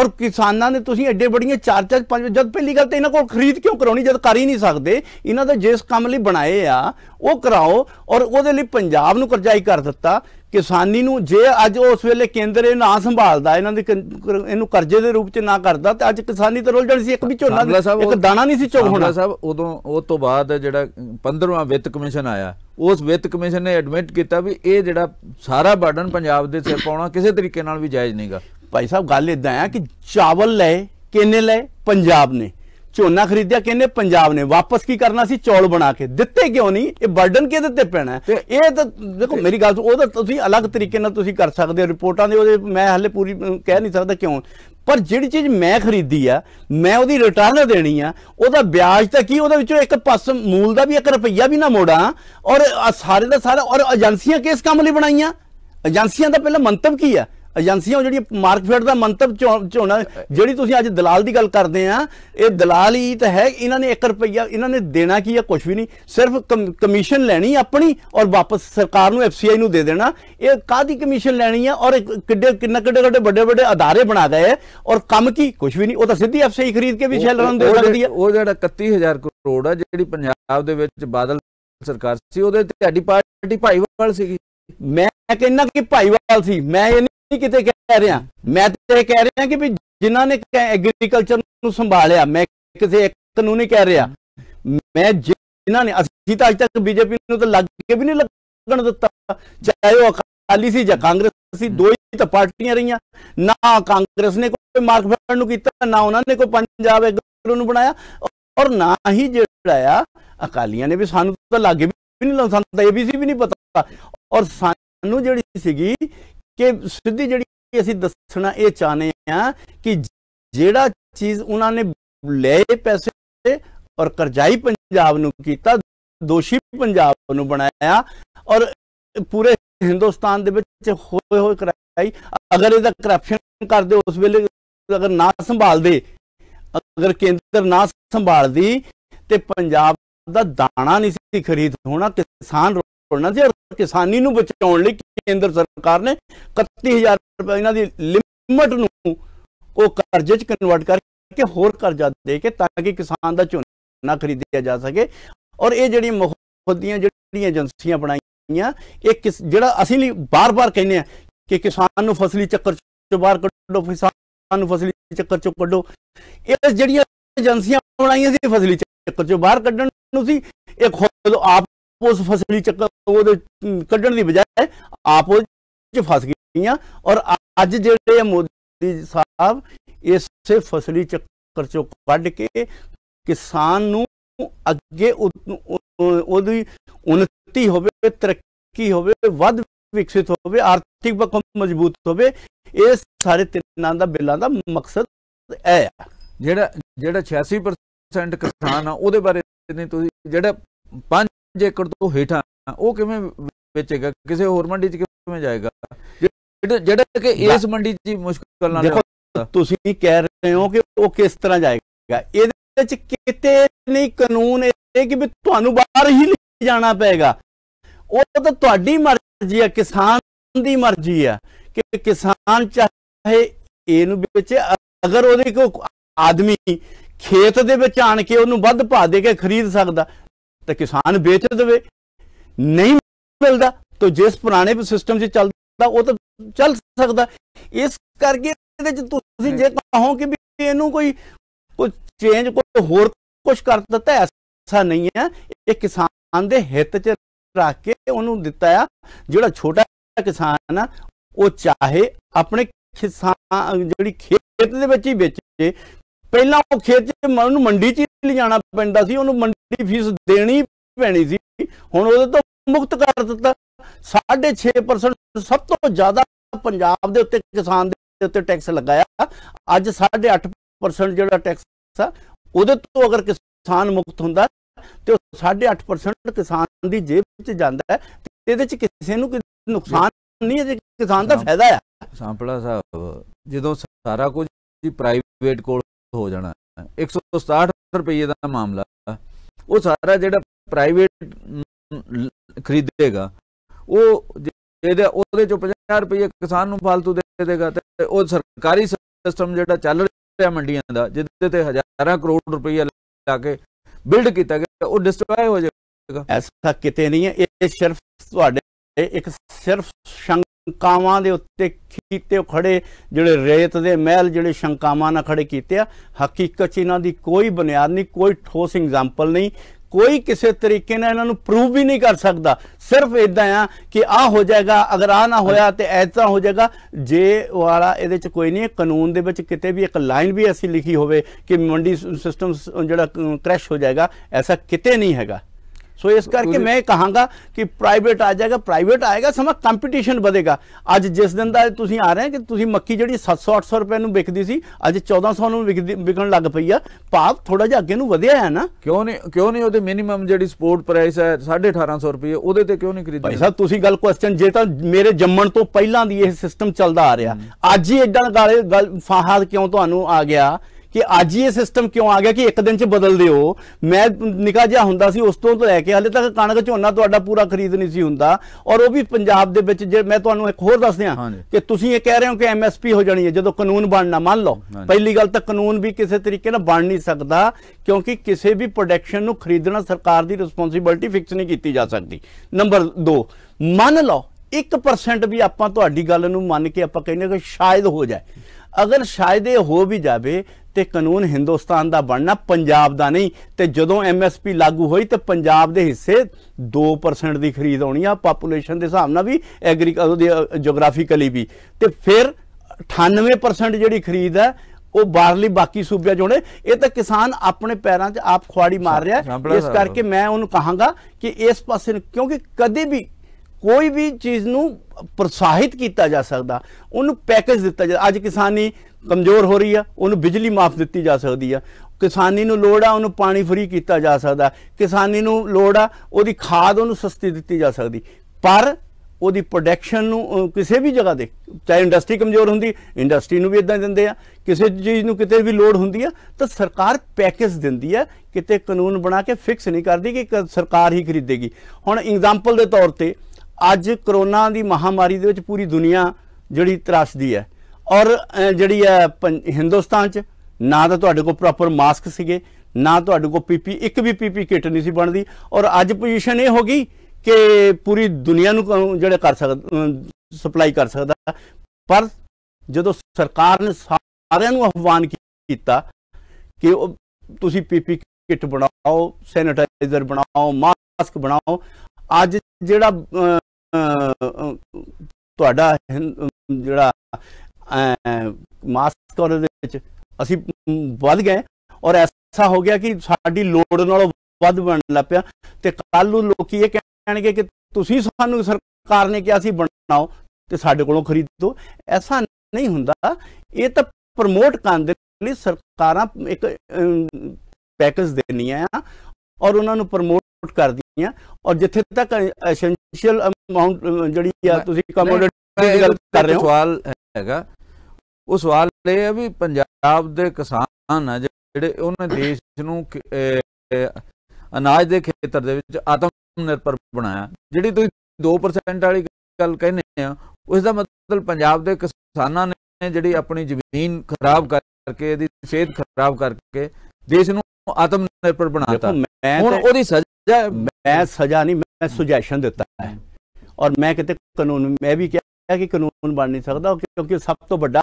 ਔਰ ਕਿਸਾਨਾਂ ਨੇ ਤੁਸੀਂ ਐਡੇ ਬੜੀਆਂ ਚਾਰ ਚਾਰ ਪੰਜ ਜਦ ਪਹਿਲੀ ਗੱਲ ਤੇ ਇਹਨਾਂ ਕੋਲ ਖਰੀਦ ਕਿਉਂ ਕਰਾਉਣੀ ਜਦ ਕਰ ਹੀ ਨਹੀਂ ਸਕਦੇ ਇਹਨਾਂ ਦਾ ਜਿਸ ਕੰਮ ਲਈ ਬਣਾਏ ਆ ਉਹ ਕਰਾਓ ਔਰ ਉਹਦੇ ਲਈ ਪੰਜਾਬ ਨੂੰ ਕਰਜ਼ਾਈ ਕਰ ਦਿੱਤਾ ਕਿਸਾਨੀ ਨੂੰ ਜੇ ਅੱਜ ਉਸ ਵੇਲੇ ਕੇਂਦਰ ਇਹ ਨਾ ਸੰਭਾਲਦਾ ਇਹਨਾਂ ਦੇ ਇਹਨੂੰ ਕਰਜ਼ੇ ਦੇ ਰੂਪ ਚ ਨਾ ਕਰਦਾ ਤੇ ਅੱਜ ਕਿਸਾਨੀ ਤਾਂ ਰੁੱਲ ਜਾਣੀ ਸੀ ਇੱਕ ਵੀ ਝੋਨਾ ਇੱਕ ਦਾਣਾ ਨਹੀਂ ਸੀ ਚੁੱਕ ਹੋਣਾ ਸਾਹਿਬ ਉਦੋਂ ਉਹ ਤੋਂ ਬਾਅਦ ਜਿਹੜਾ 15ਵਾਂ ਵਿੱਤ ਕਮਿਸ਼ਨ ਆਇਆ ਉਸ ਵਿੱਤ ਕਮਿਸ਼ਨ ਨੇ ਐਡਮਿਟ ਕੀਤਾ ਵੀ ਇਹ ਜਿਹੜਾ ਸਾਰਾ ਬਰਡਨ ਪੰਜਾਬ ਦੇ ਸਿਰ ਪਾਉਣਾ ਕਿਸੇ ਤਰੀਕੇ ਨਾਲ ਵੀ ਜਾਇਜ਼ ਨਹੀਂਗਾ ਭਾਈ ਸਾਹਿਬ ਗੱਲ ਇਦਾਂ ਆ ਕਿ ਚਾਵਲ ਲਏ ਕਿੰਨੇ ਲਏ ਪੰਜਾਬ ਨੇ ਝੋਨਾ ਖਰੀਦਿਆ ਕਹਿੰਦੇ ਪੰਜਾਬ ਨੇ ਵਾਪਸ ਕੀ ਕਰਨਾ ਸੀ ਚੌਲ ਬਣਾ ਕੇ ਦਿੱਤੇ ਕਿਉਂ ਨਹੀਂ ਇਹ ਬਰਡਨ ਕਿਹਦੇ ਤੇ ਪੈਣਾ ਇਹ ਤਾਂ ਦੇਖੋ ਮੇਰੀ ਗੱਲ ਉਹ ਤਾਂ ਤੁਸੀਂ ਅਲੱਗ ਤਰੀਕੇ ਨਾਲ ਤੁਸੀਂ ਕਰ ਸਕਦੇ ਹੋ ਰਿਪੋਰਟਾਂ ਦੇ ਉਹਦੇ ਮੈਂ ਹਲੇ ਪੂਰੀ ਕਹਿ ਨਹੀਂ ਸਕਦਾ ਕਿਉਂ ਪਰ ਜਿਹੜੀ ਚੀਜ਼ ਮੈਂ ਖਰੀਦੀ ਆ ਮੈਂ ਉਹਦੀ ਰਿਟਰਨ ਦੇਣੀ ਆ ਉਹਦਾ ਵਿਆਜ ਤਾਂ ਕੀ ਉਹਦੇ ਵਿੱਚੋਂ ਇੱਕ ਪਸ ਮੂਲ ਦਾ ਵੀ 1 ਰੁਪਈਆ ਵੀ ਨਾ ਮੋੜਾਂ ਔਰ ਸਾਰੇ ਦਾ ਸਾਰਾ ਔਰ ਏਜੰਸੀਆਂ ਕਿਸ ਕੰਮ ਲਈ ਬਣਾਈਆਂ ਏਜੰਸੀਆਂ ਦਾ ਪਹਿਲਾਂ ਮੰਤਵ ਕੀ ਆ ਏਜੰਸੀਆਂ ਉਹ ਜਿਹੜੀ ਮਾਰਕਫੈਡ ਦਾ ਮੰਤਵ ਝੋਣਾ ਜਿਹੜੀ ਤੁਸੀਂ ਅੱਜ ਦਲਾਲ ਦੀ ਗੱਲ ਕਰਦੇ ਆ ਇਹ ਦਲਾਲ ਹੀ ਤਾਂ ਹੈ ਇਹਨਾਂ ਨੇ 1 ਰੁਪਈਆ ਇਹਨਾਂ ਨੇ ਦੇਣਾ ਕੀ ਆ ਕੁਝ ਵੀ ਨਹੀਂ ਸਿਰਫ ਕਮਿਸ਼ਨ ਲੈਣੀ ਆਪਣੀ ਔਰ ਵਾਪਸ ਸਰਕਾਰ ਨੂੰ ਐਫਸੀਆਈ ਨੂੰ ਦੇ ਦੇਣਾ ਇਹ ਕਾਦੀ ਕਮਿਸ਼ਨ ਲੈਣੀ ਆ ਔਰ ਕਿੱਡੇ ਕਿੰਨਾ ਕਿੱਡੇ ਕਿੱਡੇ ਵੱਡੇ ਵੱਡੇ ਅਦਾਰੇ ਬਣਾ ਗਏ ਔਰ ਕੰਮ ਕੀ ਕੁਝ ਵੀ ਨਹੀਂ ਉਹ ਤਾਂ ਸਿੱਧੀ ਐਫਸੀਆਈ ਖਰੀਦ ਕੇ ਵੀ ਸ਼ੈਲਰਾਂ ਨੂੰ ਦੇ ਸਕਦੀ ਆ ਉਹ ਜਿਹੜਾ 31000 ਕਰੋੜ ਆ ਜਿਹੜੀ ਪੰਜਾਬ ਦੇ ਵਿੱਚ ਬਾਦਲ ਸਰਕਾਰ ਸੀ ਉਹਦੇ ਤੇ ਤੁਹਾਡੀ ਪਾਰਟੀ ਭਾਈਵਾਲ ਸੀਗੀ ਮੈਂ ਕਹਿੰਦਾ ਕਿ ਭਾਈਵਾਲ ਸੀ ਮੈਂ ਇਹ ਕਿਤੇ ਕਹਿ ਰਿਹਾ ਮੈਂ ਤੇ ਕਹਿ ਰਿਹਾ ਕਿ ਵੀ ਜਿਨ੍ਹਾਂ ਨੇ ਐਗਰੀਕਲਚਰ ਨੂੰ ਸੰਭਾਲਿਆ ਮੈਂ ਕਿਸੇ ਇੱਕ ਨੂੰ ਨਹੀਂ ਕਹਿ ਰਿਹਾ ਮੈਂ ਜਿਨ੍ਹਾਂ ਨੇ ਅਸੀਂ ਤਾਂ ਅੱਜ ਤੱਕ ਬੀਜੇਪੀ ਨੂੰ ਤਾਂ ਲੱਗ ਕੇ ਵੀ ਨਹੀਂ ਲੱਗਣ ਦਿੱਤਾ ਚਾਹੇ ਉਹ ਅਕਾਲੀ ਸੀ ਜਾਂ ਕਾਂਗਰਸ ਸੀ ਦੋ ਹੀ ਤਾਂ ਪਾਰਟੀਆਂ ਰਹੀਆਂ ਨਾ ਕਾਂਗਰਸ ਨੇ ਕੋਈ ਫੜਨ ਨੂੰ ਕੀਤਾ ਨਾ ਉਹਨਾਂ ਨੇ ਕੋਈ ਪੰਜਾਬ ਐਗਰੀਕਲਚਰ ਨੂੰ ਬਣਾਇਆ ਔਰ ਨਾ ਹੀ ਜਿਹੜਾ ਆ ਅਕਾਲੀਆਂ ਨੇ ਵੀ ਸਾਨੂੰ ਤਾਂ ਲੱਗੇ ਵੀ ਨਹੀਂ ਸਾਨੂੰ ਤਾਂ ਏਬੀਸੀ ਵੀ ਨਹੀਂ ਪਤਾ ਔਰ ਸਾਨੂੰ ਜਿਹੜੀ ਸੀਗੀ ਕਿ ਸਿੱਧੀ ਜਿਹੜੀ ਅਸੀਂ ਦੱਸਣਾ ਇਹ ਚਾਹਨੇ ਆ ਕਿ ਜਿਹੜਾ ਚੀਜ਼ ਉਹਨਾਂ ਨੇ ਲਏ ਪੈਸੇ ਔਰ ਕਰਜ਼ਾਈ ਪੰਜਾਬ ਨੂੰ ਕੀਤਾ ਦੋਸ਼ੀ ਪੰਜਾਬ ਨੂੰ ਬਣਾਇਆ ਔਰ ਪੂਰੇ ਹਿੰਦੁਸਤਾਨ ਦੇ ਵਿੱਚ ਹੋਏ ਹੋਏ ਕਰਾਈ ਅਗਰ ਇਹਦਾ ਕਰਪਸ਼ਨ ਕਰਦੇ ਉਸ ਵੇਲੇ ਅਗਰ ਨਾ ਸੰਭਾਲਦੇ ਅਗਰ ਕੇਂਦਰ ਨਾ ਸੰਭਾਲਦੀ ਤੇ ਪੰਜਾਬ ਦਾ ਦਾਣਾ ਨਹੀਂ ਸੀ ਖਰੀਦ ਹੋਣਾ ਕਿਸਾਨ ਰੋਣਾ ਸੀ ਔਰ ਕਿਸਾਨੀ ਨੂੰ ਬਚਾਉਣ ਲਈ ਕੇਂਦਰ ਸਰਕਾਰ ਨੇ 31000 ਰੁਪਏ ਇਹਨਾਂ ਦੀ ਲਿਮਟ ਨੂੰ ਉਹ ਕਰਜ਼ੇ 'ਚ ਕਨਵਰਟ ਕਰਕੇ ਹੋਰ ਕਰਜ਼ਾ ਦੇ ਕੇ ਤਾਂ ਕਿ ਕਿਸਾਨ ਦਾ ਝੋਨਾ ਖਰੀਦਿਆ ਜਾ ਸਕੇ ਔਰ ਇਹ ਜਿਹੜੀ ਮੁਖਦੀਆਂ ਜਿਹੜੀਆਂ ਏਜੰਸੀਆਂ ਬਣਾਈਆਂ ਇਹ ਕਿਸ ਜਿਹੜਾ ਅਸੀਂ ਲਈ ਬਾਰ-ਬਾਰ ਕਹਿੰਦੇ ਆ ਕਿ ਕਿਸਾਨ ਨੂੰ ਫਸਲੀ ਚੱਕਰ ਚੋਂ ਬਾਹਰ ਕੱਢੋ ਕਿਸਾਨ ਨੂੰ ਫਸਲੀ ਚੱਕਰ ਚੋਂ ਕੱਢੋ ਇਹ ਜਿਹੜੀਆਂ ਏਜੰਸੀਆਂ ਬਣਾਈਆਂ ਸੀ ਫਸਲੀ ਚੱਕਰ ਚੋਂ ਬਾਹਰ ਕੱਢਣ ਨੂੰ ਸੀ ਇਹ ਖੁਦ ਆਪ ਉਸ ਫਸਲੀ ਚੱਕਰ ਉਹਦੇ ਕੱਢਣ ਦੀ ਬਜਾਏ ਉਹ ਚ ਫਸ ਗਈਆਂ ਔਰ ਅੱਜ ਜਿਹੜੇ ਮੋਦੀ ਸਾਹਿਬ ਇਸੇ ਫਸਲੀ ਚੱਕਰ ਚੋਂ ਕੱਢ ਕੇ ਕਿਸਾਨ ਨੂੰ ਅੱਗੇ ਉਹਦੀ ਉਨਤੀ ਹੋਵੇ ਤਰੱਕੀ ਹੋਵੇ ਵੱਧ ਵਿਕਸਿਤ ਹੋਵੇ ਆਰਥਿਕ ਪੱਖੋਂ ਮਜ਼ਬੂਤ ਹੋਵੇ ਇਹ ਸਾਰੇ ਤਿੰਨਾਂ ਦਾ ਬਿੱਲਾਂ ਦਾ ਮਕਸਦ ਹੈ ਜਿਹੜਾ ਜਿਹੜਾ 86% ਕਿਸਾਨ ਆ ਉਹਦੇ ਬਾਰੇ ਤੁਸੀਂ ਜਿਹੜਾ 5 ਏਕੜ ਤੋਂ ਹੇਠਾਂ ਉਹ ਕਿਵੇਂ ਵੇਚੇਗਾ ਕਿਸੇ ਹੋਰ ਮੰਡੀ 'ਚ ਕਿਵੇਂ ਜਾਏਗਾ ਜਿਹੜਾ ਕਿ ਇਸ ਮੰਡੀ 'ਚ ਮੁਸ਼ਕਲ ਨਾਲ ਦੇਖੋ ਤੁਸੀਂ ਕਹਿ ਰਹੇ ਹੋ ਕਿ ਉਹ ਕਿਸ ਤਰ੍ਹਾਂ ਜਾਏਗਾ ਇਹਦੇ 'ਚ ਕਿਤੇ ਨਹੀਂ ਕਾਨੂੰਨ ਇਹ ਕਿ ਵੀ ਤੁਹਾਨੂੰ ਬਾਹਰ ਹੀ ਨਹੀਂ ਜਾਣਾ ਪਏਗਾ ਉਹ ਤਾਂ ਤੁਹਾਡੀ ਮਰਜ਼ੀ ਹੈ ਕਿਸਾਨ ਦੀ ਮਰਜ਼ੀ ਹੈ ਕਿ ਕਿਸਾਨ ਚਾਹੇ ਇਹ ਨੂੰ ਵਿੱਚ ਅਗਰ ਉਹਦੇ ਕੋ ਆਦਮੀ ਖੇਤ ਦੇ ਵਿੱਚ ਆਣ ਕੇ ਉਹਨੂੰ ਵੱਧ ਭਾਅ ਦੇ ਕੇ ਖਰੀਦ ਸਕਦਾ ਤਾਂ ਕਿਸਾਨ ਵੇਚ ਦੇਵੇ ਨਹੀਂ ਮਿਲਦਾ ਤਾਂ ਜਿਸ ਪੁਰਾਣੇ ਸਿਸਟਮ 'ਚ ਚੱਲਦਾ ਉਹ ਤਾਂ ਚੱਲ ਸਕਦਾ ਇਸ ਕਰਕੇ ਇਹਦੇ 'ਚ ਤੁਸੀਂ ਜੇ ਕਹੋ ਕਿ ਇਹਨੂੰ ਕੋਈ ਕੋਈ ਚੇਂਜ ਕੋਈ ਹੋਰ ਕੁਝ ਕਰ ਦਿੱਤਾ ਐਸਾ ਨਹੀਂ ਹੈ ਇਹ ਕਿਸਾਨ ਦੇ ਹਿੱਤ 'ਚ ਰੱਖ ਕੇ ਉਹਨੂੰ ਦਿੱਤਾ ਆ ਜਿਹੜਾ ਛੋਟਾ ਕਿਸਾਨ ਆ ਉਹ ਚਾਹੇ ਆਪਣੇ ਕਿਸਾਨ ਜਿਹੜੀ ਖੇਤ ਦੇ ਵਿੱਚ ਹੀ ਵੇਚੇ ਪਹਿਲਾਂ ਉਹ ਖੇਤ 'ਚ ਉਹਨੂੰ ਮੰਡੀ 'ਚ ਲਿਜਾਣਾ ਪੈਂਦਾ ਸੀ ਉਹਨੂੰ ਮੰਡੀ ਫੀਸ ਦੇਣੀ ਪੈਣੀ ਸੀ ਹੁਣ ਉਹਦੇ ਤੋਂ ਮੁਕਤ ਕਰ ਦਿੱਤਾ 6.5% ਸਭ ਤੋਂ ਜ਼ਿਆਦਾ ਪੰਜਾਬ ਦੇ ਉੱਤੇ ਕਿਸਾਨ ਦੇ ਉੱਤੇ ਟੈਕਸ ਲਗਾਇਆ ਅੱਜ 8.5% ਜਿਹੜਾ ਟੈਕਸ ਆ ਉਹਦੇ ਤੋਂ ਅਗਰ ਕਿਸਾਨ ਮੁਕਤ ਹੁੰਦਾ ਤੇ ਉਹ 8.5% ਕਿਸਾਨ ਦੀ ਜੇਬ ਵਿੱਚ ਜਾਂਦਾ ਹੈ ਤੇ ਇਹਦੇ ਚ ਕਿਸੇ ਨੂੰ ਨੁਕਸਾਨ ਨਹੀਂ ਹੈ ਕਿਸਾਨ ਦਾ ਫਾਇਦਾ ਆ ਸਾਂਪਲਾ ਸਾਹਿਬ ਜਦੋਂ ਸਾਰਾ ਕੁਝ ਜੀ ਪ੍ਰਾਈਵੇਟ ਕੋਲ ਹੋ ਜਾਣਾ 167 ਰੁਪਏ ਦਾ ਮਾਮਲਾ ਉਹ ਸਾਰਾ ਜਿਹੜਾ ਪ੍ਰਾਈਵੇਟ ਖਰੀਦੇਗਾ ਉਹ ਜਿਹਦੇ ਉਹਦੇ ਚੋਂ 50 ਰੁਪਏ ਕਿਸਾਨ ਨੂੰ ਫालतू ਦੇ ਦੇਗਾ ਤੇ ਉਹ ਸਰਕਾਰੀ ਸਿਸਟਮ ਜਿਹੜਾ ਚੱਲ ਰਿਹਾ ਮੰਡੀਆਂ ਦਾ ਜਿੱਦੇ ਤੇ ਹਜ਼ਾਰਾਂ ਕਰੋੜ ਰੁਪਏ ਲਾ ਕੇ ਬਿਲਡ ਕੀਤਾ ਗਿਆ ਉਹ ਡਿਸਟਰੋਏ ਹੋ ਜਾਏਗਾ ਐਸਾ ਕਿਤੇ ਨਹੀਂ ਹੈ ਇਹ ਸਿਰਫ ਤੁਹਾਡੇ ਇੱਕ ਸਿਰਫ ਸ਼ੰਕਾਵਾਂ ਦੇ ਉੱਤੇ ਕੀਤੇ ਖੜੇ ਜਿਹੜੇ ਰੇਤ ਦੇ ਮਹਿਲ ਜਿਹੜੇ ਸ਼ੰਕਾਵਾਂ ਨਾਲ ਖੜੇ ਕੀਤੇ ਆ ਹਕੀਕਤ 'ਚ ਇਹਨਾਂ ਦੀ ਕੋਈ ਬੁਨਿਆਦ ਨਹੀਂ ਕੋਈ ਠੋਸ ਐਗਜ਼ਾਮਪਲ ਨਹੀਂ ਕੋਈ ਕਿਸੇ ਤਰੀਕੇ ਨਾਲ ਇਹਨਾਂ ਨੂੰ ਪ੍ਰੂਵ ਵੀ ਨਹੀਂ ਕਰ ਸਕਦਾ ਸਿਰਫ ਇਦਾਂ ਆ ਕਿ ਆ ਹੋ ਜਾਏਗਾ ਅਗਰ ਆ ਨਾ ਹੋਇਆ ਤੇ ਐਸਾ ਹੋ ਜਾਏਗਾ ਜੇ ਵਾਲਾ ਇਹਦੇ ਚ ਕੋਈ ਨਹੀਂ ਕਾਨੂੰਨ ਦੇ ਵਿੱਚ ਕਿਤੇ ਵੀ ਇੱਕ ਲਾਈਨ ਵੀ ਅਸੀਂ ਲਿਖੀ ਹੋਵੇ ਕਿ ਮੰਡੀ ਸਿਸਟਮ ਜਿਹੜਾ ਕ੍ਰੈਸ਼ ਹੋ ਜਾਏਗਾ ਐਸਾ ਕਿਤੇ ਨਹੀਂ ਹੈਗਾ ਸੋ ਇਸ ਕਰਕੇ ਮੈਂ ਕਹਾਂਗਾ ਕਿ ਪ੍ਰਾਈਵੇਟ ਆ ਜਾਏਗਾ ਪ੍ਰਾਈਵੇਟ ਆਏਗਾ ਸਮਾਂ ਕੰਪੀਟੀਸ਼ਨ ਵਧੇਗਾ ਅੱਜ ਜਿਸ ਦਿਨ ਦਾ ਤੁਸੀਂ ਆ ਰਹੇ ਕਿ ਤੁਸੀਂ ਮੱਕੀ ਜਿਹੜੀ 700 800 ਰੁਪਏ ਨੂੰ ਵਿਕਦੀ ਸੀ ਅੱਜ 1400 ਨੂੰ ਵਿਕਣ ਲੱਗ ਪਈ ਆ ਭਾਵ ਥੋੜਾ ਜਿਹਾ ਅੱਗੇ ਨੂੰ ਵਧਿਆ ਹੈ ਨਾ ਕਿਉਂ ਨਹੀਂ ਕਿਉਂ ਨਹੀਂ ਉਹਦੇ ਮਿਨੀਮਮ ਜਿਹੜੀ ਸਪੋਰਟ ਪ੍ਰਾਈਸ ਹੈ 1850 ਰੁਪਏ ਉਹਦੇ ਤੇ ਕਿਉਂ ਨਹੀਂ ਖਰੀਦੀ ਭਾਈ ਸਾਹਿਬ ਤੁਸੀਂ ਗੱਲ ਕੁਐਸਚਨ ਜੇ ਤਾਂ ਮੇਰੇ ਜੰਮਣ ਤੋਂ ਪਹਿਲਾਂ ਦੀ ਇਹ ਸਿਸਟਮ ਚੱਲਦਾ ਆ ਰਿਹਾ ਅੱਜ ਹੀ ਐਡਾ ਗਾਲੇ ਫਾਹਾਦ ਕਿਉਂ ਤੁਹਾਨੂੰ ਆ ਗਿਆ ਕਿ ਅੱਜ ਇਹ ਸਿਸਟਮ ਕਿਉਂ ਆ ਗਿਆ ਕਿ ਇੱਕ ਦਿਨ 'ਚ ਬਦਲ ਦਿਓ ਮੈਂ ਨਿਕਾ ਜਿਹਾ ਹੁੰਦਾ ਸੀ ਉਸ ਤੋਂ ਲੈ ਕੇ ਹਲੇ ਤੱਕ ਕਣਕ ਝੋਨਾ ਤੁਹਾਡਾ ਪੂਰਾ ਖਰੀਦ ਨਹੀਂ ਸੀ ਹੁੰਦਾ ਔਰ ਉਹ ਵੀ ਪੰਜਾਬ ਦੇ ਵਿੱਚ ਜੇ ਮੈਂ ਤੁਹਾਨੂੰ ਇੱਕ ਹੋਰ ਦੱਸ ਦਿਆਂ ਕਿ ਤੁਸੀਂ ਇਹ ਕਹਿ ਰਹੇ ਹੋ ਕਿ ਐਮਐਸਪੀ ਹੋ ਜਾਣੀ ਹੈ ਜਦੋਂ ਕਾਨੂੰਨ ਬਣਨਾ ਮੰਨ ਲਓ ਪਹਿਲੀ ਗੱਲ ਤਾਂ ਕਾਨੂੰਨ ਵੀ ਕਿਸੇ ਤਰੀਕੇ ਨਾਲ ਬਣ ਨਹੀਂ ਸਕਦਾ ਕਿਉਂਕਿ ਕਿਸੇ ਵੀ ਪ੍ਰੋਡਕਸ਼ਨ ਨੂੰ ਖਰੀਦਣਾ ਸਰਕਾਰ ਦੀ ਰਿਸਪੌਂਸਿਬਿਲਟੀ ਫਿਕਸ ਨਹੀਂ ਕੀਤੀ ਜਾ ਸਕਦੀ ਨੰਬਰ 2 ਮੰਨ ਲਓ 1% ਵੀ ਆਪਾਂ ਤੁਹਾਡੀ ਗੱਲ ਨੂੰ ਮੰਨ ਕੇ ਆਪਾਂ ਕਹਿੰਦੇ ਕਿ ਸ਼ਾਇਦ ਹੋ ਜਾਏ ਅਗਰ ਸ਼ਾਇਦ ਇਹ ਹੋ ਵੀ ਜਾਵੇ ਤੇ ਕਾਨੂੰਨ ਹਿੰਦੁਸਤਾਨ ਦਾ ਬਣਨਾ ਪੰਜਾਬ ਦਾ ਨਹੀਂ ਤੇ ਜਦੋਂ ਐਮਐਸਪੀ ਲਾਗੂ ਹੋਈ ਤੇ ਪੰਜਾਬ ਦੇ ਹਿੱਸੇ 2% ਦੀ ਖਰੀਦ ਆਉਣੀ ਆ ਪਾਪੂਲੇਸ਼ਨ ਦੇ ਹਿਸਾਬ ਨਾਲ ਵੀ ਐਗਰੀਕਲਚਰ ਦੇ ਜੀਓਗ੍ਰਾਫੀਕਲੀ ਵੀ ਤੇ ਫਿਰ 98% ਜਿਹੜੀ ਖਰੀਦ ਹੈ ਉਹ ਬਾਹਰਲੀ ਬਾਕੀ ਸੂਬਿਆਂ ਨੇ ਇਹ ਤਾਂ ਕਿਸਾਨ ਆਪਣੇ ਪੈਰਾਂ 'ਚ ਆਪ ਖੁਆੜੀ ਮਾਰ ਰਿਹਾ ਇਸ ਕਰਕੇ ਮੈਂ ਉਹਨੂੰ ਕਹਾਂਗਾ ਕਿ ਇਸ ਪਾਸੇ ਕਿਉਂਕਿ ਕਦੇ ਵੀ ਕੋਈ ਵੀ ਚੀਜ਼ ਨੂੰ ਪ੍ਰਸਾਹਿਤ ਕੀਤਾ ਜਾ ਸਕਦਾ ਉਹਨੂੰ ਪੈਕੇਜ ਦਿੱਤਾ ਜਾ ਅੱਜ ਕਿਸਾਨੀ ਕਮਜ਼ੋਰ ਹੋ ਰਹੀ ਆ ਉਹਨੂੰ ਬਿਜਲੀ ਮਾਫ ਦਿੱਤੀ ਜਾ ਸਕਦੀ ਆ ਕਿਸਾਨੀ ਨੂੰ ਲੋੜ ਆ ਉਹਨੂੰ ਪਾਣੀ ਫਰੀ ਕੀਤਾ ਜਾ ਸਕਦਾ ਕਿਸਾਨੀ ਨੂੰ ਲੋੜ ਆ ਉਹਦੀ ਖਾਦ ਉਹਨੂੰ ਸਸਤੀ ਦਿੱਤੀ ਜਾ ਸਕਦੀ ਪਰ ਉਹਦੀ ਪ੍ਰੋਡਕਸ਼ਨ ਨੂੰ ਕਿਸੇ ਵੀ ਜਗ੍ਹਾ ਦੇ ਚਾਹੇ ਇੰਡਸਟਰੀ ਕਮਜ਼ੋਰ ਹੁੰਦੀ ਇੰਡਸਟਰੀ ਨੂੰ ਵੀ ਇਦਾਂ ਦਿੰਦੇ ਆ ਕਿਸੇ ਚੀਜ਼ ਨੂੰ ਕਿਤੇ ਵੀ ਲੋੜ ਹੁੰਦੀ ਆ ਤਾਂ ਸਰਕਾਰ ਪੈਕੇਜ ਦਿੰਦੀ ਆ ਕਿਤੇ ਕਾਨੂੰਨ ਬਣਾ ਕੇ ਫਿਕਸ ਨਹੀਂ ਕਰਦੀ ਕਿ ਸਰਕਾਰ ਹੀ ਖਰੀਦੇਗੀ ਹੁਣ ਐਗਜ਼ਾਮਪਲ ਦੇ ਤੌਰ ਤੇ ਅੱਜ ਕਰੋਨਾ ਦੀ ਮਹਾਮਾਰੀ ਦੇ ਵਿੱਚ ਪੂਰੀ ਦੁਨੀਆ ਜਿਹੜੀ ਤਰਸਦੀ ਹੈ ਔਰ ਜਿਹੜੀ ਹੈ ਹਿੰਦੁਸਤਾਨ 'ਚ ਨਾ ਤਾਂ ਤੁਹਾਡੇ ਕੋਲ ਪ੍ਰੋਪਰ ਮਾਸਕ ਸੀਗੇ ਨਾ ਤੁਹਾਡੇ ਕੋਲ ਪੀਪੀ ਇੱਕ ਵੀ ਪੀਪੀ ਕਿਟ ਨਹੀਂ ਸੀ ਬਣਦੀ ਔਰ ਅੱਜ ਪੋਜੀਸ਼ਨ ਇਹ ਹੋ ਗਈ ਕਿ ਪੂਰੀ ਦੁਨੀਆ ਨੂੰ ਜਿਹੜੇ ਕਰ ਸਕਦਾ ਸਪਲਾਈ ਕਰ ਸਕਦਾ ਪਰ ਜਦੋਂ ਸਰਕਾਰ ਨੇ ਸਾਰਿਆਂ ਨੂੰ ਆਹਵਾਨ ਕੀਤਾ ਕਿ ਤੁਸੀਂ ਪੀਪੀ ਕਿਟ ਬਣਾਓ ਸੈਨੀਟਾਈਜ਼ਰ ਬਣਾਓ ਮਾਸਕ ਬਣਾਓ ਅੱਜ ਜਿਹੜਾ ਤੁਹਾਡਾ ਜਿਹੜਾ ਮਾਸਕ ਕਰਨ ਦੇ ਵਿੱਚ ਅਸੀਂ ਵੱਧ ਗਏ ਔਰ ਐਸਾ ਹੋ ਗਿਆ ਕਿ ਸਾਡੀ ਲੋੜ ਨਾਲੋਂ ਵੱਧ ਬਣ ਲੱਗ ਪਿਆ ਤੇ ਕੱਲ ਨੂੰ ਲੋਕੀ ਇਹ ਕਹਿਣਗੇ ਕਿ ਤੁਸੀਂ ਸਾਨੂੰ ਸਰਕਾਰ ਨੇ ਕਿਹਾ ਸੀ ਬਣਾਓ ਤੇ ਸਾਡੇ ਕੋਲੋਂ ਖਰੀਦੋ ਐਸਾ ਨਹੀਂ ਹੁੰਦਾ ਇਹ ਤਾਂ ਪ੍ਰਮੋਟ ਕਰਨ ਦੇ ਲਈ ਸਰਕਾਰਾਂ ਇੱਕ ਪੈਕੇਜ ਦੇਣੀਆਂ ਆ ਔਰ ਉਹਨਾਂ ਨੂੰ ਪ੍ਰਮੋਟ ਕਰਦੀਆਂ ਔਰ ਜਿੱਥੇ ਤੱਕ ਸਪੈਸ਼ਲ ਅਮਾਉਂਟ ਜਿਹੜੀ ਆ ਤੁਸੀਂ ਕਮੋਡਿਟੀ ਦੀ ਗੱਲ ਕਰ ਰਹੇ ਹੋ ਸਵਾਲ ਹੈਗਾ ਉਹ ਸਵਾਲ ਇਹ ਹੈ ਵੀ ਪੰਜਾਬ ਦੇ ਕਿਸਾਨ ਆ ਜਿਹੜੇ ਉਹਨਾਂ ਦੇਸ਼ ਨੂੰ ਅਨਾਜ ਦੇ ਖੇਤਰ ਦੇ ਵਿੱਚ ਆਤਮ ਨਿਰਭਰ ਬਣਾਇਆ ਜਿਹੜੀ ਤੁਸੀਂ 2% ਵਾਲੀ ਗੱਲ ਕਹਿੰਦੇ ਆ ਉਸ ਦਾ ਮਤਲਬ ਪੰਜਾਬ ਦੇ ਕਿਸਾਨਾਂ ਨੇ ਜਿਹੜੀ ਆਪਣੀ ਜ਼ਮੀਨ ਖਰਾਬ ਕਰਕੇ ਇਹਦੀ ਸਿਹਤ ਖਰਾਬ ਕਰਕੇ ਦੇਸ਼ ਨੂੰ ਆਤਮ ਨਿਰਭਰ ਬਣਾਤਾ ਹੁਣ ਉਹਦੀ ਸਜ਼ਾ ਮੈਂ ਸਜ਼ਾ ਨਹੀਂ ਮੈਂ ਸੁਜੈਸ਼ਨ ਦਿੱਤਾ ਹੈ ਔਰ ਮੈਂ ਕਿਤੇ ਕਾਨੂੰਨ ਮੈਂ ਵੀ ਕਿਹਾ ਕਿ ਕਾਨੂੰਨ ਬਣ ਨਹੀਂ ਸਕਦਾ ਕਿਉਂਕਿ ਸਭ ਤੋਂ ਵੱਡਾ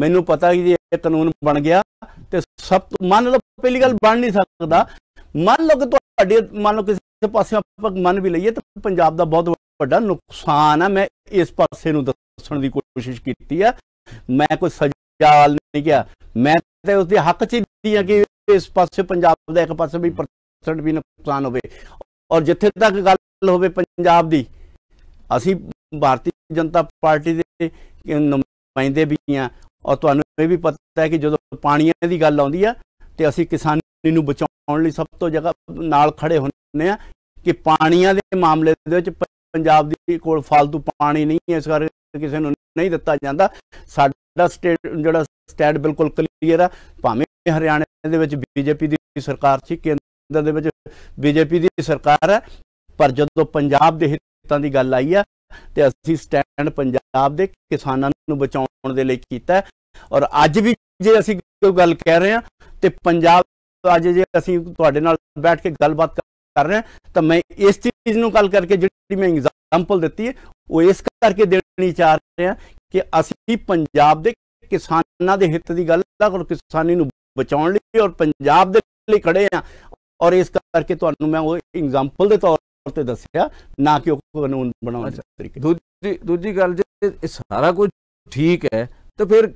ਮੈਨੂੰ ਪਤਾ ਕਿ ਇਹ ਕਾਨੂੰਨ ਬਣ ਗਿਆ ਤੇ ਸਭ ਤੋਂ ਮੰਨ ਲਓ ਪਹਿਲੀ ਗੱਲ ਬਣ ਨਹੀਂ ਸਕਦਾ ਮੰਨ ਲਓ ਕਿ ਤੁਹਾਡੇ ਮੰਨ ਲਓ ਕਿਸੇ ਪਾਸੇ ਆਪਕ ਮੰਨ ਵੀ ਲਈਏ ਤਾਂ ਪੰਜਾਬ ਦਾ ਬਹੁਤ ਵੱਡਾ ਨੁਕਸਾਨ ਆ ਮੈਂ ਇਸ ਪਾਸੇ ਨੂੰ ਦੱਸਣ ਦੀ ਕੋਸ਼ਿਸ਼ ਕੀਤੀ ਆ ਮੈਂ ਕੋਈ ਸਜ਼ਾ ਨਹੀਂ ਕਿਹਾ ਮੈਂ ਤੇ ਉਸ ਦੇ ਹੱਕ ਚ ਦੀਆਂ ਕਿ ਇਸ ਪਾਸੇ ਪੰਜਾਬ ਦਾ ਇੱਕ ਪਾਸੇ ਵੀ 60 ਵੀ ਨੁਕਸਾਨ ਹੋਵੇ ਔਰ ਜਿੱਥੇ ਤੱਕ ਗੱਲ ਹੋਵੇ ਪੰਜਾਬ ਦੀ ਅਸੀਂ ਭਾਰਤੀ ਜਨਤਾ ਪਾਰਟੀ ਦੇ ਨੁਮਾਇੰਦੇ ਵੀ ਆ ਔਰ ਤੁਹਾਨੂੰ ਇਹ ਵੀ ਪਤਾ ਹੈ ਕਿ ਜਦੋਂ ਪਾਣੀਆਂ ਦੀ ਗੱਲ ਆਉਂਦੀ ਆ ਤੇ ਅਸੀਂ ਕਿਸਾਨੀ ਨੂੰ ਬਚਾਉਣ ਲਈ ਸਭ ਤੋਂ ਜਗ੍ਹਾ ਨਾਲ ਖੜੇ ਹੁੰਨੇ ਆ ਕਿ ਪਾਣੀਆਂ ਦੇ ਮਾਮਲੇ ਦੇ ਵਿੱਚ ਪੰਜਾਬ ਦੀ ਕੋਲ ਫालतू ਪਾਣੀ ਨਹੀਂ ਹੈ ਇਸ ਕਰਕੇ ਕਿਸੇ ਨੂੰ ਨਹੀਂ ਦਿੱਤਾ ਜਾਂਦਾ ਸਾਡਾ ਸਟੇਟ ਜਿਹੜਾ ਸਟੈਂਡ ਬਿਲਕੁਲ ਕਲੀਅਰ ਆ ਭਾਵੇਂ ਹਰਿਆਣਾ ਦੇ ਵਿੱਚ ਬੀਜੇਪੀ ਦੀ ਸਰਕਾਰ ਸੀ ਕਿ ਕੇਂਦਰ ਦੇ ਵਿੱਚ ਬੀਜੇਪੀ ਦੀ ਸਰਕਾਰ ਹੈ ਪਰ ਜਦੋਂ ਪੰਜਾਬ ਦੇ ਹਿੱਤਾਂ ਦੀ ਗੱਲ ਆਈ ਆ ਤੇ ਅਸੀਂ ਸਟੈਂਡ ਪੰਜਾਬ ਦੇ ਕਿਸਾਨਾਂ ਨੂੰ ਬਚਾਉਣ ਦੇ ਲਈ ਕੀਤਾ ਔਰ ਅੱਜ ਵੀ ਜੇ ਅਸੀਂ ਕੋਈ ਗੱਲ ਕਹਿ ਰਹੇ ਆ ਤੇ ਪੰਜਾਬ ਅੱਜ ਜੇ ਅਸੀਂ ਤੁਹਾਡੇ ਨਾਲ ਬੈਠ ਕੇ ਗੱਲਬਾਤ ਕਰ ਰਹੇ ਤਾਂ ਮੈਂ ਇਸ ਚੀਜ਼ ਨੂੰ ਗੱਲ ਕਰਕੇ ਜਿਹੜੀ ਮੈਂ ਐਗਜ਼ਾਮਪਲ ਦਿੱਤੀ ਹੈ ਉਹ ਇਸ ਕਰਕੇ ਦੇਣੀ ਚਾਹ ਰਹੇ ਆ ਕਿ ਅਸੀਂ ਪੰਜਾਬ ਦੇ ਕਿਸਾਨਾਂ ਦੇ ਹਿੱਤ ਦੀ ਗੱਲ ਔਰ ਕਿਸਾਨੀ ਨੂੰ ਬਚਾਉਣ ਲਈ ਔਰ ਪੰਜਾਬ ਦੇ ਲਈ ਖੜੇ ਆ ਔਰ ਇਸ ਕਰਕੇ ਤੁਹਾਨੂੰ ਮੈਂ ਉਹ ਐਗਜ਼ਾਮਪਲ ਦੇ ਤੌਰ ਤੇ ਦੱਸਿਆ ਨਾ ਕਿ ਉਹ ਕਾਨੂੰਨ ਬਣਾਉਣ ਦੇ ਤਰੀਕੇ ਦੂਜੀ ਦੂਜੀ ਗੱਲ ਜੇ ਇਹ ਸਾਰਾ ਕੁਝ ਠੀਕ ਹੈ ਤਾਂ ਫਿਰ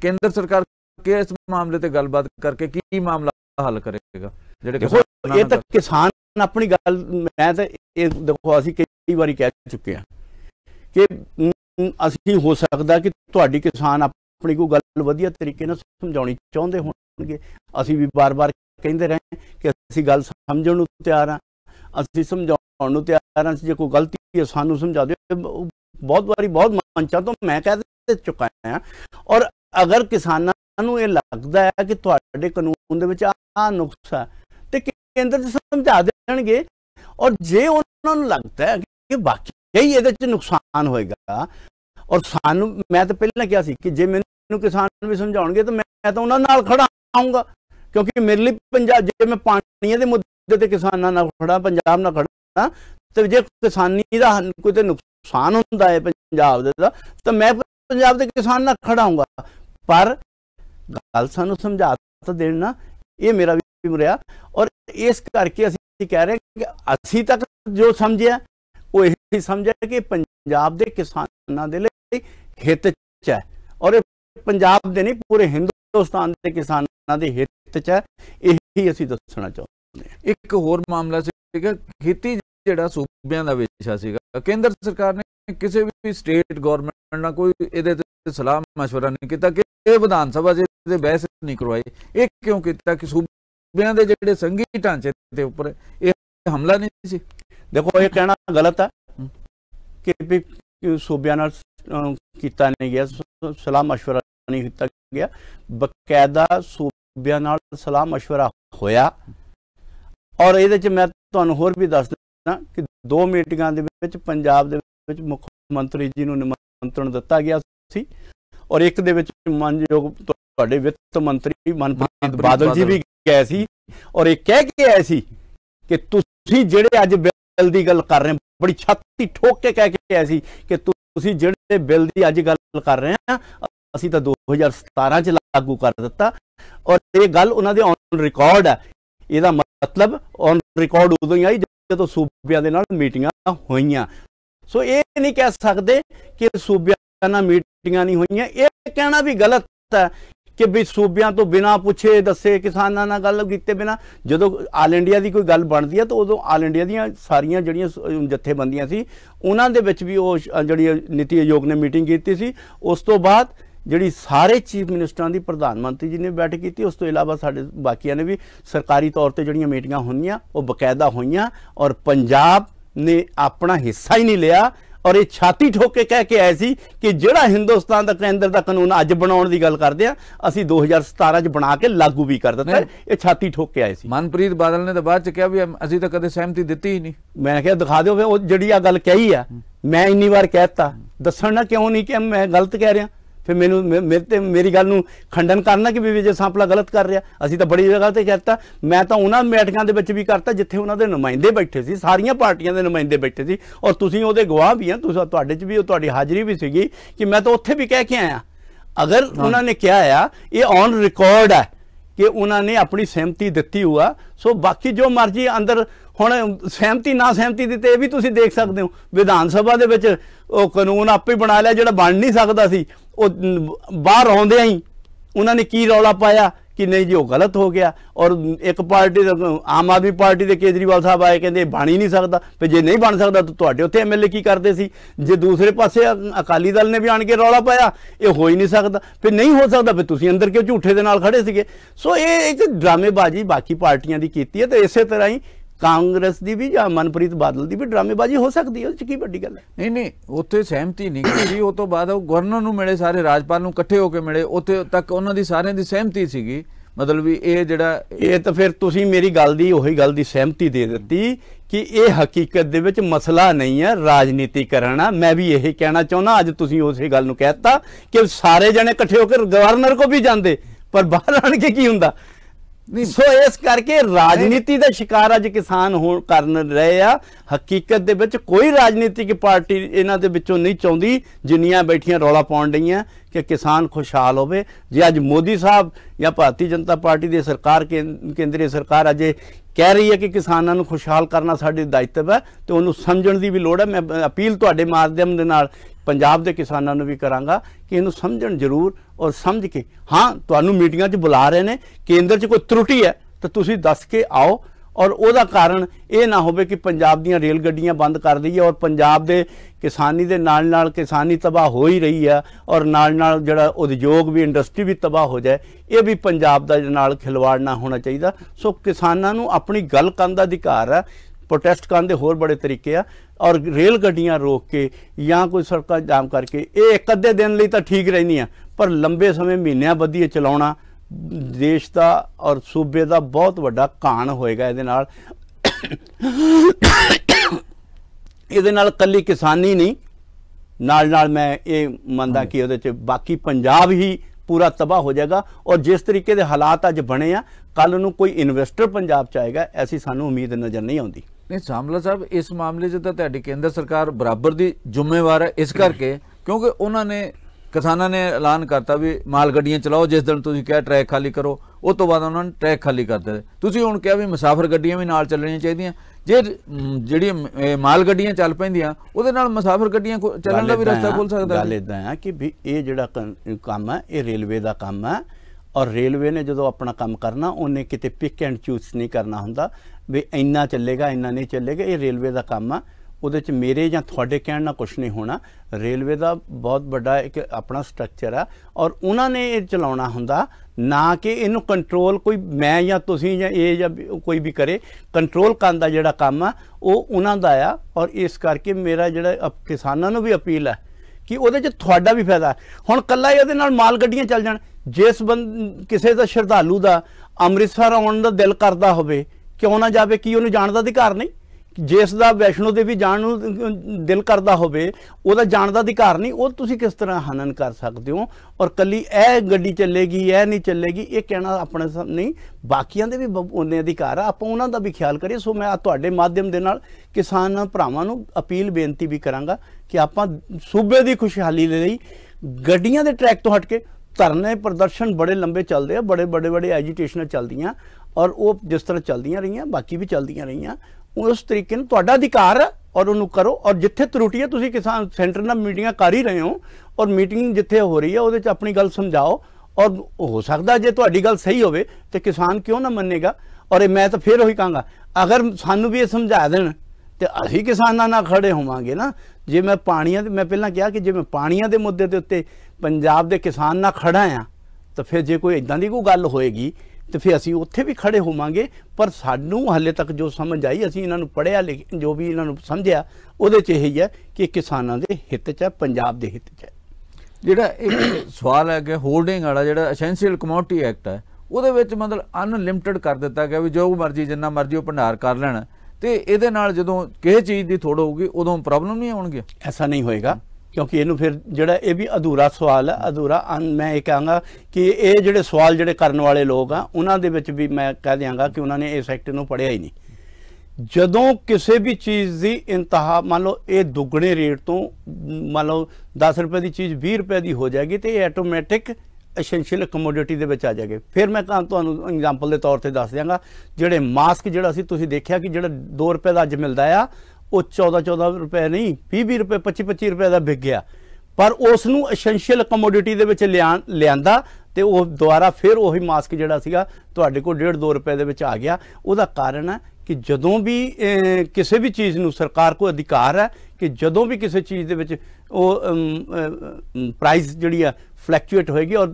ਕੇਂਦਰ ਸਰਕਾਰ ਕੇ ਇਸ ਮਾਮਲੇ ਤੇ ਗੱਲਬਾਤ ਕਰਕੇ ਕੀ ਮਾਮਲਾ ਹੱਲ ਕਰੇਗਾ ਜਿਹੜੇ ਦੇਖੋ ਇਹ ਤਾਂ ਕਿਸਾਨ ਆਪਣੀ ਗੱਲ ਮੈਂ ਤਾਂ ਇਹ ਦੇਖੋ ਅਸੀਂ ਕਈ ਵਾਰੀ ਕਹਿ ਚੁੱਕੇ ਆ ਕਿ ਅਸੀਂ ਹੋ ਸਕਦਾ ਕਿ ਤੁਹਾਡੀ ਕਿਸਾਨ ਆਪਣੀ ਕੋਈ ਗੱਲ ਵਧੀਆ ਤਰੀਕੇ ਨਾਲ ਸਮਝਾਉਣੀ ਚਾਹੁੰਦੇ ਹੋਣਗੇ ਅਸੀਂ ਵੀ ਬਾਰ-ਬਾਰ ਕਹਿੰਦੇ ਰਹੇ ਕਿ ਅਸੀਂ ਗੱਲ ਸਮਝਣ ਨੂੰ ਤਿਆਰ ਆ ਅਸੀਂ ਸਮਝਾਉਣ ਨੂੰ ਤਿਆਰ ਆ ਜੇ ਕੋਈ ਗਲਤੀ ਹੈ ਸਾਨੂੰ ਸਮਝਾ ਦਿਓ ਬਹੁਤ ਵਾਰੀ ਬਹੁਤ ਮਨਚਾ ਤੋਂ ਮੈਂ ਕਹਿ ਚੁੱਕਾ ਆ ਔਰ ਅਗਰ ਕਿਸਾਨਾਂ ਨੂੰ ਇਹ ਲੱਗਦਾ ਹੈ ਕਿ ਤੁਹਾਡੇ ਕਾਨੂੰਨ ਦੇ ਵਿੱਚ ਆ ਨੁਕਸ ਹੈ ਤੇ ਕੇਂਦਰ ਤੇ ਸਮਝਾ ਦੇਣਗੇ ਔਰ ਜੇ ਉਹਨਾਂ ਨੂੰ ਲੱਗਦਾ ਹੈ ਕਿ ਵਾਕਈ ਇਹਦੇ ਵਿੱਚ ਨੁਕਸਾਨ ਹੋਏਗਾ ਔਰ ਸਾਨੂੰ ਮੈਂ ਤਾਂ ਪਹਿਲਾਂ ਕਿਹਾ ਸੀ ਕਿ ਜੇ ਮੈਨੂੰ ਕਿਸਾਨ ਵੀ ਸਮਝਾਉਣਗੇ ਤਾਂ ਮੈਂ ਤਾਂ ਉਹਨਾਂ ਨਾਲ ਖੜਾ ਆਉਂਗਾ ਕਿਉਂਕਿ ਮੇਰੇ ਲਈ ਪੰਜਾਬ ਜੇ ਮੈਂ ਪਾਣੀਆਂ ਦੇ ਮੁੱਦੇ ਤੇ ਕਿਸਾਨਾਂ ਨਾਲ ਖੜਾ ਪੰਜਾਬ ਨਾਲ ਖੜਾ ਤੇ ਜੇ ਕਿਸਾਨੀ ਦਾ ਕੋਈ ਤੇ ਨੁਕਸਾਨ ਹੁੰਦਾ ਹੈ ਪੰਜਾਬ ਦੇ ਦਾ ਤਾਂ ਮੈਂ ਪੰਜਾਬ ਦੇ ਕਿਸਾਨ ਨਾਲ ਖੜਾ ਹਾਂਗਾ ਪਰ ਗੱਲ ਸਾਨੂੰ ਸਮਝਾ ਤਾਂ ਦੇਣਾ ਇਹ ਮੇਰਾ ਵੀ ਮੁਰਿਆ ਔਰ ਇਸ ਕਰਕੇ ਅਸੀਂ ਕਹਿ ਰਹੇ ਕਿ ਅਸੀਂ ਤੱਕ ਜੋ ਸਮਝਿਆ ਉਹ ਇਹ ਸਮਝਿਆ ਕਿ ਪੰਜਾਬ ਦੇ ਕਿਸਾਨਾਂ ਦੇ ਲਈ ਹਿੱਤ ਚ ਹੈ ਔਰ ਇਹ ਪੰਜਾਬ ਦੇ ਨਹੀਂ ਪੂਰੇ ਹਿੰਦੁਸਤਾਨ ਦੇ ਕਿਸਾਨਾਂ ਦੇ ਹਿੱਤ 'ਚ ਹੈ ਹੀ ਅਸੀਂ ਦੱਸਣਾ ਚਾਹੁੰਦੇ ਹਾਂ ਇੱਕ ਹੋਰ ਮਾਮਲਾ ਸੀਗਾ ਖੇਤੀ ਜਿਹੜਾ ਸੂਬਿਆਂ ਦਾ ਵਿਸ਼ਾ ਸੀਗਾ ਕੇਂਦਰ ਸਰਕਾਰ ਨੇ ਕਿਸੇ ਵੀ ਸਟੇਟ ਗਵਰਨਮੈਂਟ ਨਾਲ ਕੋਈ ਇਹਦੇ ਤੇ ਸਲਾਹ مشورہ ਨਹੀਂ ਕੀਤਾ ਕਿ ਇਹ ਵਿਧਾਨ ਸਭਾ ਦੇ ਬਹਿਸ ਨਹੀਂ ਕਰਵਾਈ ਇਹ ਕਿਉਂ ਕੀਤਾ ਕਿ ਸੂਬਿਆਂ ਦੇ ਜਿਹੜੇ ਸੰਘੀ ਢਾਂਚੇ ਦੇ ਉੱਪਰ ਇਹ ਹਮਲਾ ਨਹੀਂ ਸੀ ਦੇਖੋ ਇਹ ਕਹਿਣਾ ਗਲਤ ਹੈ ਕਿ ਵੀ ਸੂਬਿਆਂ ਨਾਲ ਕੀਤਾ ਨਹੀਂ ਗਿਆ ਸਲਾਹ مشورہ ਨਹੀਂ ਕੀਤਾ ਗਿਆ ਬਕਾਇਦਾ ਸੂਬਿਆਂ ਨਾਲ ਸਲਾਹ مشورہ ਹੋਇਆ ਔਰ ਇਹਦੇ ਚ ਮੈਂ ਤੁਹਾਨੂੰ ਹੋਰ ਵੀ ਦੱਸ ਦਿੰਦਾ ਕਿ ਦੋ ਮੀਟਿੰਗਾਂ ਦੇ ਵਿੱਚ ਪੰਜਾਬ ਦੇ ਵਿੱਚ ਮੁੱਖ ਮੰਤਰੀ ਜੀ ਨੂੰ ਨਿਮੰਤਰਣ ਦਿੱਤਾ ਗਿਆ ਸੀ ਔਰ ਇੱਕ ਦੇ ਵਿੱਚ ਮਨਯੋਗ ਤੁਹਾਡੇ ਵਿੱਤ ਮੰਤਰੀ ਮਨਪ੍ਰੀਤ ਬਾਦਲ ਜੀ ਵੀ ਗਏ ਸੀ ਔਰ ਇਹ ਕਹਿ ਕੇ ਆਏ ਸੀ ਕਿ ਤੁਸੀਂ ਜਿਹੜੇ ਅੱਜ ਬਿੱਲ ਦੀ ਗੱਲ ਕਰ ਰਹੇ ਬੜੀ ਛਾਤੀ ਠੋਕ ਕੇ ਕਹਿ ਕੇ ਆਏ ਸੀ ਕਿ ਤੁਸੀਂ ਜਿਹੜੇ ਬਿੱਲ ਦੀ ਅੱਜ ਗੱਲ ਕਰ ਰਹੇ ਆ ਅਸੀਂ ਤਾਂ 2017 ਚ ਲਾਗੂ ਕਰ ਦਿੱਤਾ ਔਰ ਇਹ ਗੱਲ ਉਹਨਾਂ ਦੇ ਔਨ ਰਿਕਾਰਡ ਹੈ ਇਹਦਾ ਮਤਲਬ ਔਨ ਰਿਕਾਰਡ ਉਦੋਂ ਹੀ ਆਈ ਜਦੋਂ ਸੂਬਿਆਂ ਦੇ ਨਾਲ ਮੀਟਿੰਗਾਂ ਹੋਈਆਂ ਸੋ ਇਹ ਨਹੀਂ ਕਹਿ ਸਕਦੇ ਕਿ ਸੂਬਿਆਂ ਨਾਲ ਮੀਟਿੰਗਾਂ ਨਹੀਂ ਹੋਈਆਂ ਇਹ ਕਹਿਣਾ ਵੀ ਗਲਤ ਹੈ ਕਿ ਵੀ ਸੂਬਿਆਂ ਤੋਂ ਬਿਨਾ ਪੁੱਛੇ ਦੱਸੇ ਕਿਸਾਨਾਂ ਨਾਲ ਗੱਲ ਕੀਤੇ ਬਿਨਾ ਜਦੋਂ ਆਲ ਇੰਡੀਆ ਦੀ ਕੋਈ ਗੱਲ ਬਣਦੀ ਹੈ ਤਾਂ ਉਦੋਂ ਆਲ ਇੰਡੀਆ ਦੀਆਂ ਸਾਰੀਆਂ ਜਿਹੜੀਆਂ ਜਥੇਬੰਦੀਆਂ ਸੀ ਉਹਨਾਂ ਦੇ ਵਿੱਚ ਵੀ ਉਹ ਜਿਹੜੀ ਨੀਤੀ ਆਯੋਗ ਨੇ ਮੀਟਿੰਗ ਕੀਤੀ ਸੀ ਉਸ ਤੋਂ ਬਾਅਦ ਜਿਹੜੀ ਸਾਰੇ ਚੀਫ ਮਿਨਿਸਟਰਾਂ ਦੀ ਪ੍ਰਧਾਨ ਮੰਤਰੀ ਜੀ ਨੇ ਬੈਠਕ ਕੀਤੀ ਉਸ ਤੋਂ ਇਲਾਵਾ ਸਾਡੇ ਬਾਕੀਆਂ ਨੇ ਵੀ ਸਰਕਾਰੀ ਤੌਰ ਤੇ ਜਿਹੜੀਆਂ ਮੀਟਿੰਗਾਂ ਹੁੰਦੀਆਂ ਉਹ ਬਕਾਇਦਾ ਹੋਈਆਂ ਔਰ ਪੰਜਾਬ ਨੇ ਆਪਣਾ ਹਿੱਸਾ ਹੀ ਨਹੀਂ ਲਿਆ ਔਰ ਇਹ ਛਾਤੀ ਠੋਕ ਕੇ ਕਹਿ ਕੇ ਆਏ ਸੀ ਕਿ ਜਿਹੜਾ ਹਿੰਦੁਸਤਾਨ ਦਾ ਕੇਂਦਰ ਦਾ ਕਾਨੂੰਨ ਅੱਜ ਬਣਾਉਣ ਦੀ ਗੱਲ ਕਰਦੇ ਆ ਅਸੀਂ 2017 ਚ ਬਣਾ ਕੇ ਲਾਗੂ ਵੀ ਕਰ ਦਿੱਤਾ ਇਹ ਛਾਤੀ ਠੋਕ ਕੇ ਆਏ ਸੀ ਮਨਪ੍ਰੀਤ ਬਾਦਲ ਨੇ ਤਾਂ ਬਾਅਦ ਚ ਕਿਹਾ ਵੀ ਅਸੀਂ ਤਾਂ ਕਦੇ ਸਹਿਮਤੀ ਦਿੱਤੀ ਹੀ ਨਹੀਂ ਮੈਂ ਕਿਹਾ ਦਿਖਾ ਦਿਓ ਫੇ ਉਹ ਜਿਹੜੀ ਆ ਗੱਲ ਕਹੀ ਆ ਮੈਂ ਇੰਨੀ ਵਾਰ ਕਹਿਤਾ ਦੱਸਣ ਨਾ ਕਿਉਂ ਨਹੀਂ ਕਿ ਮੈਂ ਗਲਤ ਕਹਿ ਰਿਹਾ ਫਿਰ ਮੈਨੂੰ ਮੇਰੇ ਤੇ ਮੇਰੀ ਗੱਲ ਨੂੰ ਖੰਡਨ ਕਰਨਾ ਕਿ ਵੀ ਜੇ ਸਾਂਪਲਾ ਗਲਤ ਕਰ ਰਿਹਾ ਅਸੀਂ ਤਾਂ ਬੜੀ ਜਗ੍ਹਾ ਤੇ ਕਰਤਾ ਮੈਂ ਤਾਂ ਉਹਨਾਂ ਮੀਟਿੰਗਾਂ ਦੇ ਵਿੱਚ ਵੀ ਕਰਤਾ ਜਿੱਥੇ ਉਹਨਾਂ ਦੇ ਨੁਮਾਇੰਦੇ ਬੈਠੇ ਸੀ ਸਾਰੀਆਂ ਪਾਰਟੀਆਂ ਦੇ ਨੁਮਾਇੰਦੇ ਬੈਠੇ ਸੀ ਔਰ ਤੁਸੀਂ ਉਹਦੇ ਗਵਾਹ ਵੀ ਆ ਤੁਸੀਂ ਤੁਹਾਡੇ 'ਚ ਵੀ ਉਹ ਤੁਹਾਡੀ ਹਾਜ਼ਰੀ ਵੀ ਸੀਗੀ ਕਿ ਮੈਂ ਤਾਂ ਉੱਥੇ ਵੀ ਕਹਿ ਕੇ ਆਇਆ ਅਗਰ ਉਹਨਾਂ ਨੇ ਕਿਹਾ ਆ ਇਹ ਔਨ ਰਿਕਾਰਡ ਹੈ ਕਿ ਉਹਨਾਂ ਨੇ ਆਪਣੀ ਸਹਿਮਤੀ ਦਿੱਤੀ ਹੋਆ ਸੋ ਬਾਕੀ ਜੋ ਮਰਜ਼ੀ ਅੰਦਰ ਹੁਣ ਸਹਿਮਤੀ ਨਾ ਸਹਿਮਤੀ ਦੀ ਤੇ ਇਹ ਵੀ ਤੁਸੀਂ ਦੇਖ ਸਕਦੇ ਹੋ ਵਿਧਾਨ ਸਭਾ ਦੇ ਵਿੱਚ ਉਹ ਕਾਨੂੰਨ ਆਪੇ ਬਣਾ ਲਿਆ ਜਿਹੜਾ ਬਣ ਨਹੀਂ ਸਕਦਾ ਸੀ ਉਹ ਬਾਹਰ ਆਉਂਦੇ ਹੀ ਉਹਨਾਂ ਨੇ ਕੀ ਰੌਲਾ ਪਾਇਆ ਕਿ ਨਹੀਂ ਜੀ ਉਹ ਗਲਤ ਹੋ ਗਿਆ ਔਰ ਇੱਕ ਪਾਰਟੀ ਆਮ ਆਦਮੀ ਪਾਰਟੀ ਦੇ ਕੇਜਰੀਵਾਲ ਸਾਹਿਬ ਆਏ ਕਹਿੰਦੇ ਬਣ ਹੀ ਨਹੀਂ ਸਕਦਾ ਤੇ ਜੇ ਨਹੀਂ ਬਣ ਸਕਦਾ ਤਾਂ ਤੁਹਾਡੇ ਉੱਥੇ ਐਮਐਲਏ ਕੀ ਕਰਦੇ ਸੀ ਜੇ ਦੂਸਰੇ ਪਾਸੇ ਅਕਾਲੀ ਦਲ ਨੇ ਵੀ ਆਣ ਕੇ ਰੌਲਾ ਪਾਇਆ ਇਹ ਹੋ ਹੀ ਨਹੀਂ ਸਕਦਾ ਫਿਰ ਨਹੀਂ ਹੋ ਸਕਦਾ ਫਿਰ ਤੁਸੀਂ ਅੰਦਰ ਕਿਉਂ ਝੂਠੇ ਦੇ ਨਾਲ ਖੜੇ ਸੀਗੇ ਸੋ ਇਹ ਇੱਕ ਡਰਾਮੇਬਾਜ਼ੀ ਬਾਕੀ ਪਾਰਟੀਆਂ ਦੀ ਕੀਤੀ ਹੈ ਤੇ ਇਸੇ ਤਰ੍ਹਾਂ ਹੀ ਕਾਂਗਰਸ ਦੀ ਵੀ ਜਾਂ ਮਨਪ੍ਰੀਤ ਬਾਦਲ ਦੀ ਵੀ ਡਰਾਮੇਬਾਜ਼ੀ ਹੋ ਸਕਦੀ ਹੈ ਉਹ ਚ ਕੀ ਵੱਡੀ ਗੱਲ ਹੈ ਨਹੀਂ ਨਹੀਂ ਉੱਥੇ ਸਹਿਮਤੀ ਨਹੀਂ ਕੀਤੀ ਉਹ ਤੋਂ ਬਾਅਦ ਉਹ ਗਵਰਨਰ ਨੂੰ ਮਿਲੇ ਸਾਰੇ ਰਾਜਪਾਲ ਨੂੰ ਇਕੱਠੇ ਹੋ ਕੇ ਮਿਲੇ ਉੱਥੇ ਤੱਕ ਉਹਨਾਂ ਦੀ ਸਾਰਿਆਂ ਦੀ ਸਹਿਮਤੀ ਸੀਗੀ ਮਤਲਬ ਵੀ ਇਹ ਜਿਹੜਾ ਇਹ ਤਾਂ ਫਿਰ ਤੁਸੀਂ ਮੇਰੀ ਗੱਲ ਦੀ ਉਹੀ ਗੱਲ ਦੀ ਸਹਿਮਤੀ ਦੇ ਦਿੱਤੀ ਕਿ ਇਹ ਹਕੀਕਤ ਦੇ ਵਿੱਚ ਮਸਲਾ ਨਹੀਂ ਹੈ ਰਾਜਨੀਤੀ ਕਰਨਾ ਮੈਂ ਵੀ ਇਹ ਕਹਿਣਾ ਚਾਹੁੰਦਾ ਅੱਜ ਤੁਸੀਂ ਉਸੇ ਗੱਲ ਨੂੰ ਕਹਿਤਾ ਕਿ ਸਾਰੇ ਜਣੇ ਇਕੱਠੇ ਹੋ ਕੇ ਗਵਰਨਰ ਕੋ ਵੀ ਜਾਂਦੇ ਪਰ ਬਾਹਰ ਆਣ ਕੇ ਕੀ ਹੁੰਦਾ ਸੋ ਇਸ ਕਰਕੇ ਰਾਜਨੀਤੀ ਦਾ ਸ਼ਿਕਾਰ ਅੱਜ ਕਿਸਾਨ ਹੋਣ ਕਰਨ ਰਹੇ ਆ ਹਕੀਕਤ ਦੇ ਵਿੱਚ ਕੋਈ ਰਾਜਨੀਤਿਕ ਪਾਰਟੀ ਇਹਨਾਂ ਦੇ ਵਿੱਚੋਂ ਨਹੀਂ ਚਾਹੁੰਦੀ ਜਿੰਨੀਆਂ ਬੈਠੀਆਂ ਰੌਲਾ ਪਾਉਣ ਡਈਆਂ ਕਿ ਕਿਸਾਨ ਖੁਸ਼ਹਾਲ ਹੋਵੇ ਜੇ ਅੱਜ ਮੋਦੀ ਸਾਹਿਬ ਜਾਂ ਭਾਰਤੀ ਜਨਤਾ ਪਾਰਟੀ ਦੀ ਸਰਕਾਰ ਕੇਂਦਰੀ ਸਰਕਾਰ ਅਜੇ ਕਹਿ ਰਹੀ ਹੈ ਕਿ ਕਿਸਾਨਾਂ ਨੂੰ ਖੁਸ਼ਹਾਲ ਕਰਨਾ ਸਾਡੀ ਦਾਇਤਵ ਹੈ ਤੇ ਉਹਨੂੰ ਸਮਝਣ ਦੀ ਵੀ ਲੋੜ ਹੈ ਮੈਂ ਅਪੀਲ ਤੁਹਾਡੇ ਮਾਧਿਅਮ ਦੇ ਨਾਲ ਪੰਜਾਬ ਦੇ ਕਿਸਾਨਾਂ ਨੂੰ ਵੀ ਕਰਾਂਗਾ ਕਿ ਇਹਨੂੰ ਸਮਝਣ ਜ਼ਰੂਰ ਔਰ ਸਮਝ ਕੇ ਹਾਂ ਤੁਹਾਨੂੰ ਮੀਟਿੰਗਾਂ 'ਚ ਬੁਲਾ ਰਹੇ ਨੇ ਕੇਂਦਰ 'ਚ ਕੋਈ ਤਰੁਟੀ ਹੈ ਤਾਂ ਤੁਸੀਂ ਦੱਸ ਕੇ ਆਓ ਔਰ ਉਹਦਾ ਕਾਰਨ ਇਹ ਨਾ ਹੋਵੇ ਕਿ ਪੰਜਾਬ ਦੀਆਂ ਰੇਲ ਗੱਡੀਆਂ ਬੰਦ ਕਰ ਦਈਏ ਔਰ ਪੰਜਾਬ ਦੇ ਕਿਸਾਨੀ ਦੇ ਨਾਲ ਨਾਲ ਕਿਸਾਨੀ ਤਬਾਹ ਹੋ ਹੀ ਰਹੀ ਆ ਔਰ ਨਾਲ ਨਾਲ ਜਿਹੜਾ ਉਦਯੋਗ ਵੀ ਇੰਡਸਟਰੀ ਵੀ ਤਬਾਹ ਹੋ ਜਾਏ ਇਹ ਵੀ ਪੰਜਾਬ ਦਾ ਨਾਲ ਖਿਲਵਾੜ ਨਾ ਹੋਣਾ ਚਾਹੀਦਾ ਸੋ ਕਿਸਾਨਾਂ ਨੂੰ ਆਪਣੀ ਗੱਲ ਕਰਨ ਦਾ ਅਧਿਕਾਰ ਆ ਪ੍ਰੋਟੈਸਟ ਕਰਨ ਦੇ ਹੋਰ ਬੜੇ ਤਰੀਕੇ ਆ ਔਰ ਰੇਲ ਗੱਡੀਆਂ ਰੋਕ ਕੇ ਜਾਂ ਕੋਈ ਸੜਕਾਂ ਜਾਮ ਕਰਕੇ ਇਹ ਇੱਕ ਅੱਧੇ ਦਿਨ ਲਈ ਤਾਂ ਠੀਕ ਰਹਿੰਦੀਆਂ ਪਰ ਲੰਬੇ ਸਮੇਂ ਮਹੀਨਿਆਂ ਬੱਧੀ ਚਲਾਉਣਾ ਦੇਸ਼ ਦਾ ਔਰ ਸੂਬੇ ਦਾ ਬਹੁਤ ਵੱਡਾ ਕਾਣ ਹੋਏਗਾ ਇਹਦੇ ਨਾਲ ਇਹਦੇ ਨਾਲ ਕੱਲੀ ਕਿਸਾਨੀ ਨਹੀਂ ਨਾਲ ਨਾਲ ਮੈਂ ਇਹ ਮੰਨਦਾ ਕਿ ਉਹਦੇ ਚ ਬਾਕੀ ਪੰਜਾਬ ਹੀ ਪੂਰਾ ਤਬਾਹ ਹੋ ਜਾਏਗਾ ਔਰ ਜਿਸ ਤਰੀਕੇ ਦੇ ਹਾਲਾਤ ਅੱਜ ਬਣੇ ਆ ਕੱਲ ਨੂੰ ਕੋਈ ਇਨਵੈਸਟਰ ਪੰਜਾਬ ਚ ਆਏਗਾ ਐਸੀ ਸਾਨੂੰ ਉਮੀਦ ਨਜ਼ਰ ਨਹੀਂ ਆਉਂਦੀ ਨਹੀਂ ਸਾਮਲਾ ਸਾਹਿਬ ਇਸ ਮਾਮਲੇ 'ਚ ਤਾਂ ਤੁਹਾਡੀ ਕੇਂਦਰ ਸਰਕਾਰ ਬਰਾਬਰ ਦੀ ਜ਼ਿੰਮੇਵਾਰ ਹੈ ਇਸ ਕਰਕੇ ਕਿਉਂਕਿ ਉਹਨਾਂ ਨੇ ਕਿਸਾਨਾਂ ਨੇ ਐਲਾਨ ਕਰਤਾ ਵੀ ਮਾਲ ਗੱਡੀਆਂ ਚਲਾਓ ਜਿਸ ਦਿਨ ਤੁਸੀਂ ਕਿਹਾ ਟਰੈਕ ਖਾਲੀ ਕਰੋ ਉਹ ਤੋਂ ਬਾਅਦ ਉਹਨਾਂ ਨੇ ਟਰੈਕ ਖਾਲੀ ਕਰ ਦਿੱਤੇ ਤੁਸੀਂ ਹੁਣ ਕਿਹਾ ਵੀ ਮੁਸਾਫਰ ਗੱਡੀਆਂ ਵੀ ਨਾਲ ਚੱਲਣੀਆਂ ਚਾਹੀਦੀਆਂ ਜੇ ਜਿਹੜੀ ਮਾਲ ਗੱਡੀਆਂ ਚੱਲ ਪੈਂਦੀਆਂ ਉਹਦੇ ਨਾਲ ਮੁਸਾਫਰ ਗੱਡੀਆਂ ਚੱਲਣ ਦਾ ਵੀ ਰਸਤਾ ਖੁੱਲ ਸਕਦਾ ਹੈ ਗੱਲ ਇਦਾਂ ਹੈ ਕਿ ਵੀ ਇਹ ਜਿਹੜਾ ਕੰਮ ਹੈ ਇਹ ਰੇਲਵੇ ਦਾ ਕੰਮ ਹੈ ਔਰ ਰੇਲਵੇ ਨੇ ਜਦੋਂ ਆਪਣਾ ਕੰਮ ਕਰਨਾ ਉਹਨੇ ਕਿਤੇ ਪਿਕ ਐਂਡ ਚੂਸ ਨਹੀਂ ਕਰਨਾ ਹੁੰਦਾ ਵੀ ਇੰਨਾ ਚੱਲੇਗਾ ਇੰਨਾ ਨਹੀਂ ਚੱਲੇਗਾ ਇਹ ਰੇਲਵੇ ਦਾ ਕੰਮ ਹੈ ਉਹਦੇ 'ਚ ਮੇਰੇ ਜਾਂ ਤੁਹਾਡੇ ਕਹਿਣ ਨਾਲ ਕੁਝ ਨਹੀਂ ਹੋਣਾ ਰੇਲਵੇ ਦਾ ਬਹੁਤ ਵੱਡਾ ਇੱਕ ਆਪਣਾ ਸਟਰਕਚਰ ਆ ਔਰ ਉਹਨਾਂ ਨੇ ਇਹ ਚਲਾਉਣਾ ਹੁੰਦਾ ਨਾ ਕਿ ਇਹਨੂੰ ਕੰਟਰੋਲ ਕੋਈ ਮੈਂ ਜਾਂ ਤੁਸੀਂ ਜਾਂ ਇਹ ਜਾਂ ਕੋਈ ਵੀ ਕਰੇ ਕੰਟਰੋਲ ਕਰਨ ਦਾ ਜਿਹੜਾ ਕੰਮ ਆ ਉਹ ਉਹਨਾਂ ਦਾ ਆ ਔਰ ਇਸ ਕਰਕੇ ਮੇਰਾ ਜਿਹੜਾ ਕਿਸਾਨਾਂ ਨੂੰ ਵੀ ਅਪੀਲ ਆ ਕਿ ਉਹਦੇ 'ਚ ਤੁਹਾਡਾ ਵੀ ਫਾਇਦਾ ਹੁਣ ਕੱਲਾ ਇਹਦੇ ਨਾਲ ਮਾਲ ਗੱਡੀਆਂ ਚੱਲ ਜਾਣ ਜਿਸ ਕਿਸੇ ਦਾ ਸ਼ਰਧਾਲੂ ਦਾ ਅੰਮ੍ਰਿਤਸਰ ਆਉਣ ਦਾ ਦਿਲ ਕਰਦਾ ਹੋਵੇ ਕਿਉਂ ਨਾ ਜਾਵੇ ਕੀ ਉਹਨੂੰ ਜਾਣ ਦਾ ਅਧਿਕਾਰ ਨਹੀਂ ਜਿਸ ਦਾ ਵੈਸ਼ਨੋ ਦੇਵੀ ਜਾਣ ਨੂੰ ਦਿਲ ਕਰਦਾ ਹੋਵੇ ਉਹਦਾ ਜਾਣ ਦਾ ਅਧਿਕਾਰ ਨਹੀਂ ਉਹ ਤੁਸੀਂ ਕਿਸ ਤਰ੍ਹਾਂ ਹਨਨ ਕਰ ਸਕਦੇ ਹੋ ਔਰ ਕੱਲੀ ਇਹ ਗੱਡੀ ਚੱਲੇਗੀ ਇਹ ਨਹੀਂ ਚੱਲੇਗੀ ਇਹ ਕਹਿਣਾ ਆਪਣੇ ਸਭ ਨਹੀਂ ਬਾਕੀਆਂ ਦੇ ਵੀ ਉਹਨੇ ਅਧਿਕਾਰ ਆ ਆਪਾਂ ਉਹਨਾਂ ਦਾ ਵੀ ਖਿਆਲ ਕਰੀਏ ਸੋ ਮੈਂ ਤੁਹਾਡੇ ਮਾਧਿਅਮ ਦੇ ਨਾਲ ਕਿਸਾਨ ਭਰਾਵਾਂ ਨੂੰ ਅਪੀਲ ਬੇਨਤੀ ਵੀ ਕਰਾਂਗਾ ਕਿ ਆਪਾਂ ਸੂਬੇ ਦੀ ਖੁਸ਼ਹਾਲੀ ਲਈ ਗੱਡੀਆਂ ਦੇ ਟਰੈਕ ਤੋਂ ਹਟ ਕੇ ਧਰਨੇ ਪ੍ਰਦਰਸ਼ਨ ਬੜੇ ਲੰਬੇ ਚੱਲਦੇ ਆ ਬੜੇ ਬੜੇ ਬੜੇ ਐਜੀਟੇਸ਼ਨਾਂ ਚੱਲਦੀਆਂ ਔਰ ਉਹ ਜਿਸ ਤਰ੍ਹਾਂ ਚੱਲਦੀਆਂ ਰਹੀਆਂ ਬਾਕੀ ਵੀ ਚੱਲਦੀਆਂ ਰਹੀਆਂ ਉਸ ਤਰੀਕੇ ਨਾਲ ਤੁਹਾਡਾ ਅਧਿਕਾਰ ਹੈ ਔਰ ਉਹਨੂੰ ਕਰੋ ਔਰ ਜਿੱਥੇ ਤਰੁਟੀ ਹੈ ਤੁਸੀਂ ਕਿਸਾਨ ਸੈਂਟਰ ਨਾਲ ਮੀਟਿੰਗਾਂ ਕਰ ਹੀ ਰਹੇ ਹੋ ਔਰ ਮੀਟਿੰਗ ਜਿੱਥੇ ਹੋ ਰਹੀ ਹੈ ਉਹਦੇ 'ਚ ਆਪਣੀ ਗੱਲ ਸਮਝਾਓ ਔਰ ਹੋ ਸਕਦਾ ਜੇ ਤੁਹਾਡੀ ਗੱਲ ਸਹੀ ਹੋਵੇ ਤੇ ਕਿਸਾਨ ਕਿਉਂ ਨਾ ਮੰਨੇਗਾ ਔਰ ਮੈਂ ਤਾਂ ਫੇਰ ਉਹੀ ਕਹਾਂਗਾ ਅਗਰ ਸਾਨੂੰ ਵੀ ਇਹ ਸਮਝਾ ਦੇਣ ਤੇ ਅਸੀਂ ਕਿਸਾਨਾਂ ਨਾਲ ਖੜੇ ਹੋਵਾਂਗੇ ਨਾ ਜੇ ਮੈਂ ਪਾਣੀਆਂ ਦੇ ਮੈਂ ਪਹਿਲਾਂ ਕਿਹਾ ਕਿ ਜੇ ਮੈਂ ਪਾਣੀਆਂ ਦੇ ਮੁੱਦੇ ਦੇ ਉੱਤੇ ਪੰਜਾਬ ਦੇ ਕਿਸਾਨ ਨਾਲ ਖੜਾ ਆ ਤਾਂ ਫਿਰ ਜੇ ਕੋਈ ਇਦਾਂ ਦੀ ਕੋਈ ਗੱਲ ਹੋਏਗੀ ਤੇ ਫਿਰ ਅਸੀਂ ਉੱਥੇ ਵੀ ਖੜੇ ਹੋਵਾਂਗੇ ਪਰ ਸਾਨੂੰ ਹਾਲੇ ਤੱਕ ਜੋ ਸਮਝ ਆਈ ਅਸੀਂ ਇਹਨਾਂ ਨੂੰ ਪੜਿਆ ਜੋ ਵੀ ਇਹਨਾਂ ਨੂੰ ਸਮਝਿਆ ਉਹਦੇ 'ਚ ਇਹ ਹੀ ਹੈ ਕਿ ਕਿਸਾਨਾਂ ਦੇ ਹਿੱਤ 'ਚ ਹੈ ਪੰਜਾਬ ਦੇ ਹਿੱਤ 'ਚ ਹੈ ਜਿਹੜਾ ਇੱਕ ਸਵਾਲ ਹੈ ਕਿ ਹੋਲਡਿੰਗ ਵਾਲਾ ਜਿਹੜਾ ਐਸੈਂਸ਼ੀਅਲ ਕਮੋਡਿਟੀ ਐਕਟ ਹੈ ਉਹਦੇ ਵਿੱਚ ਮਤਲਬ ਅਨਲਿਮਟਿਡ ਕਰ ਦਿੱਤਾ ਗਿਆ ਵੀ ਜੋ ਮਰਜ਼ੀ ਜਿੰਨਾ ਮਰਜ਼ੀ ਉਹ ਭੰਡਾਰ ਕਰ ਲੈਣ ਤੇ ਇਹਦੇ ਨਾਲ ਜਦੋਂ ਕਿਸੇ ਚੀਜ਼ ਦੀ ਥੋੜ ਹੋਊਗੀ ਉਦੋਂ ਪ੍ਰੋਬਲਮ ਨਹੀਂ ਆਉਣਗੇ ਐਸਾ ਨਹੀਂ ਹੋਏਗਾ ਕਿਉਂਕਿ ਇਹਨੂੰ ਫਿਰ ਜਿਹੜਾ ਇਹ ਵੀ ਅਧੂਰਾ ਸਵਾਲ ਹੈ ਅਧੂਰਾ ਮੈਂ ਇਹ ਕਹਾਂਗਾ ਕਿ ਇਹ ਜਿਹੜੇ ਸਵਾਲ ਜਿਹੜੇ ਕਰਨ ਵਾਲੇ ਲੋਕ ਆ ਉਹਨਾਂ ਦੇ ਵਿੱਚ ਵੀ ਮੈਂ ਕਹਿ ਦਿਆਂਗਾ ਕਿ ਉਹਨਾਂ ਨੇ ਇਸ ਸੈਕਟਰ ਨੂੰ ਪੜਿਆ ਹੀ ਨਹੀਂ ਜਦੋਂ ਕਿਸੇ ਵੀ ਚੀਜ਼ ਦੀ ਇੰਤਹਾ ਮੰਨ ਲਓ ਇਹ ਦੁੱਗਣੇ ਰੇਟ ਤੋਂ ਮੰਨ ਲਓ 10 ਰੁਪਏ ਦੀ ਚੀਜ਼ 20 ਰੁਪਏ ਦੀ ਹੋ ਜਾਏਗੀ ਤੇ ਇਹ ਆਟੋਮੈਟਿਕ ਐਸੈਂਸ਼ੀਅਲ ਕਮੋਡਿਟੀ ਦੇ ਵਿੱਚ ਆ ਜਾਗੇ ਫਿਰ ਮੈਂ ਤੁਹਾਨੂੰ ਐਗਜ਼ਾਮਪਲ ਦੇ ਤੌਰ ਤੇ ਦੱਸ ਦਿਆਂਗਾ ਜਿਹੜੇ ਮਾਸਕ ਜਿਹੜਾ ਸੀ ਤੁਸੀਂ ਦੇਖਿਆ ਕਿ ਜਿਹੜਾ 2 ਰੁਪਏ ਦਾ ਅੱਜ ਮਿਲਦਾ ਆ ਉਹ 14 14 ਰੁਪਏ ਨਹੀਂ 20 20 ਰੁਪਏ 25 25 ਰੁਪਏ ਦਾ ਵਿਕ ਗਿਆ ਪਰ ਉਸ ਨੂੰ ਐਸੈਂਸ਼ੀਅਲ ਕਮੋਡਿਟੀ ਦੇ ਵਿੱਚ ਲਿਆਂਦਾ ਤੇ ਉਹ ਦੁਬਾਰਾ ਫਿਰ ਉਹੀ ਮਾਸਕ ਜਿਹੜਾ ਸੀਗਾ ਤੁਹਾਡੇ ਕੋਲ 1.5 2 ਰੁਪਏ ਦੇ ਵਿੱਚ ਆ ਗਿਆ ਉਹਦਾ ਕਾਰਨ ਹੈ ਕਿ ਜਦੋਂ ਵੀ ਕਿਸੇ ਵੀ ਚੀਜ਼ ਨੂੰ ਸਰਕਾਰ ਕੋਲ ਅਧਿਕਾਰ ਹੈ ਕਿ ਜਦੋਂ ਵੀ ਕਿਸੇ ਚੀਜ਼ ਦੇ ਵਿੱਚ ਉਹ ਪ੍ਰਾਈਸ ਜਿਹੜੀ ਆ ਫਲੈਕਚੁਏਟ ਹੋਏਗੀ ਔਰ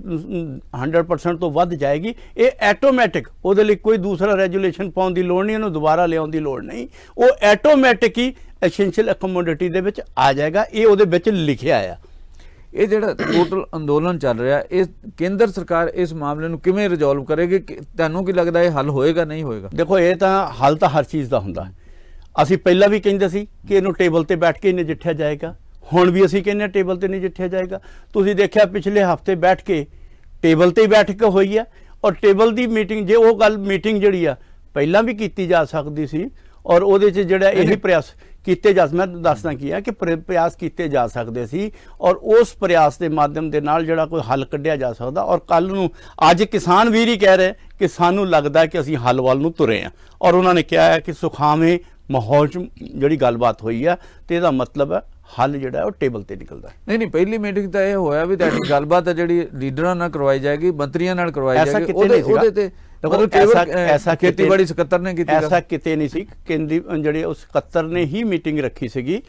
100% ਤੋਂ ਵੱਧ ਜਾਏਗੀ ਇਹ ਆਟੋਮੈਟਿਕ ਉਹਦੇ ਲਈ ਕੋਈ ਦੂਸਰਾ ਰੈਗੂਲੇਸ਼ਨ ਪਾਉਣ ਦੀ ਲੋੜ ਨਹੀਂ ਇਹਨੂੰ ਦੁਬਾਰਾ ਲਿਆਉਣ ਦੀ ਲੋੜ ਨਹੀਂ ਉਹ ਆਟੋਮੈਟਿਕ ਹੀ ਐਸੈਂਸ਼ੀਅਲ ਅਕਮੋਡਿਟੀ ਦੇ ਵਿੱਚ ਆ ਜਾਏਗਾ ਇਹ ਉਹਦੇ ਵਿੱਚ ਲਿਖਿਆ ਆ ਇਹ ਜਿਹੜਾ ਟੋਟਲ ਅੰਦੋਲਨ ਚੱਲ ਰਿਹਾ ਇਹ ਕੇਂਦਰ ਸਰਕਾਰ ਇਸ ਮਾਮਲੇ ਨੂੰ ਕਿਵੇਂ ਰਿਜ਼ੋਲਵ ਕਰੇਗੀ ਤੁਹਾਨੂੰ ਕੀ ਲੱਗਦਾ ਇਹ ਹੱਲ ਹੋਏਗਾ ਨਹੀਂ ਹੋਏਗਾ ਦੇਖੋ ਇਹ ਤਾਂ ਹੱਲ ਤਾਂ ਹਰ ਚੀਜ਼ ਦਾ ਹੁੰਦਾ ਅਸੀਂ ਪਹਿਲਾਂ ਵੀ ਕਹਿੰਦੇ ਸੀ ਕਿ ਇਹਨੂੰ ਟੇਬਲ ਤੇ ਬੈਠ ਕੇ ਨਜਿੱਠਿਆ ਜਾਏਗਾ ਹੁਣ ਵੀ ਅਸੀਂ ਕਹਿੰਦੇ ਟੇਬਲ ਤੇ ਨਹੀਂ ਜਿੱਠਿਆ ਜਾਏਗਾ ਤੁਸੀਂ ਦੇਖਿਆ ਪਿਛਲੇ ਹਫਤੇ ਬੈਠ ਕੇ ਟੇਬਲ ਤੇ ਹੀ ਬੈਠਕ ਹੋਈ ਆ ਔਰ ਟੇਬਲ ਦੀ ਮੀਟਿੰਗ ਜੇ ਉਹ ਗੱਲ ਮੀਟਿੰਗ ਜਿਹੜੀ ਆ ਪਹਿਲਾਂ ਵੀ ਕੀਤੀ ਜਾ ਸਕਦੀ ਸੀ ਔਰ ਉਹਦੇ 'ਚ ਜਿਹੜਾ ਇਹ ਪ੍ਰਯਾਸ ਕੀਤੇ ਜਾ ਮੈਂ ਦੱਸਣਾ ਕੀ ਹੈ ਕਿ ਪ੍ਰਯਾਸ ਕੀਤੇ ਜਾ ਸਕਦੇ ਸੀ ਔਰ ਉਸ ਪ੍ਰਯਾਸ ਦੇ ਮਾਧਿਅਮ ਦੇ ਨਾਲ ਜਿਹੜਾ ਕੋਈ ਹੱਲ ਕੱਢਿਆ ਜਾ ਸਕਦਾ ਔਰ ਕੱਲ ਨੂੰ ਅੱਜ ਕਿਸਾਨ ਵੀਰ ਹੀ ਕਹਿ ਰਹੇ ਕਿ ਸਾਨੂੰ ਲੱਗਦਾ ਕਿ ਅਸੀਂ ਹੱਲ ਵੱਲ ਨੂੰ ਤੁਰੇ ਆ ਔਰ ਉਹਨਾਂ ਨੇ ਕਿਹਾ ਹੈ ਕਿ ਸੁਖਾਵੇਂ ਮਾਹੌਲ ਜਿਹੜੀ ਗੱਲਬਾਤ ਹੋਈ ਆ ਤੇ ਇਹਦਾ ਮਤਲਬ ਹੈ ਹੱਲ ਜਿਹੜਾ ਉਹ ਟੇਬਲ ਤੇ ਨਿਕਲਦਾ ਨਹੀਂ ਨਹੀਂ ਪਹਿਲੀ ਮੀਟਿੰਗ ਤਾਂ ਇਹ ਹੋਇਆ ਵੀ ਤੁਹਾਡੀ ਗੱਲਬਾਤ ਹੈ ਜਿਹੜੀ ਲੀਡਰਾਂ ਨਾਲ ਕਰਵਾਈ ਜਾਏਗੀ ਮੰਤਰੀਆਂ ਨਾਲ ਕਰਵਾਈ ਜਾਏਗੀ ਉਹਦੇ ਉਹਦੇ ਤੇ ਮਤਲਬ ਐਸਾ ਐਸਾ ਖੇਤੀਬਾੜੀ ਸਕੱਤਰ ਨੇ ਕੀਤੀ ਐਸਾ ਕਿਤੇ ਨਹੀਂ ਸੀ ਕੇਂਦਰੀ ਜਿਹੜੇ ਉਸ ਸਕੱਤਰ ਨੇ ਹੀ ਮੀਟਿੰਗ ਰੱਖੀ ਸੀਗੀ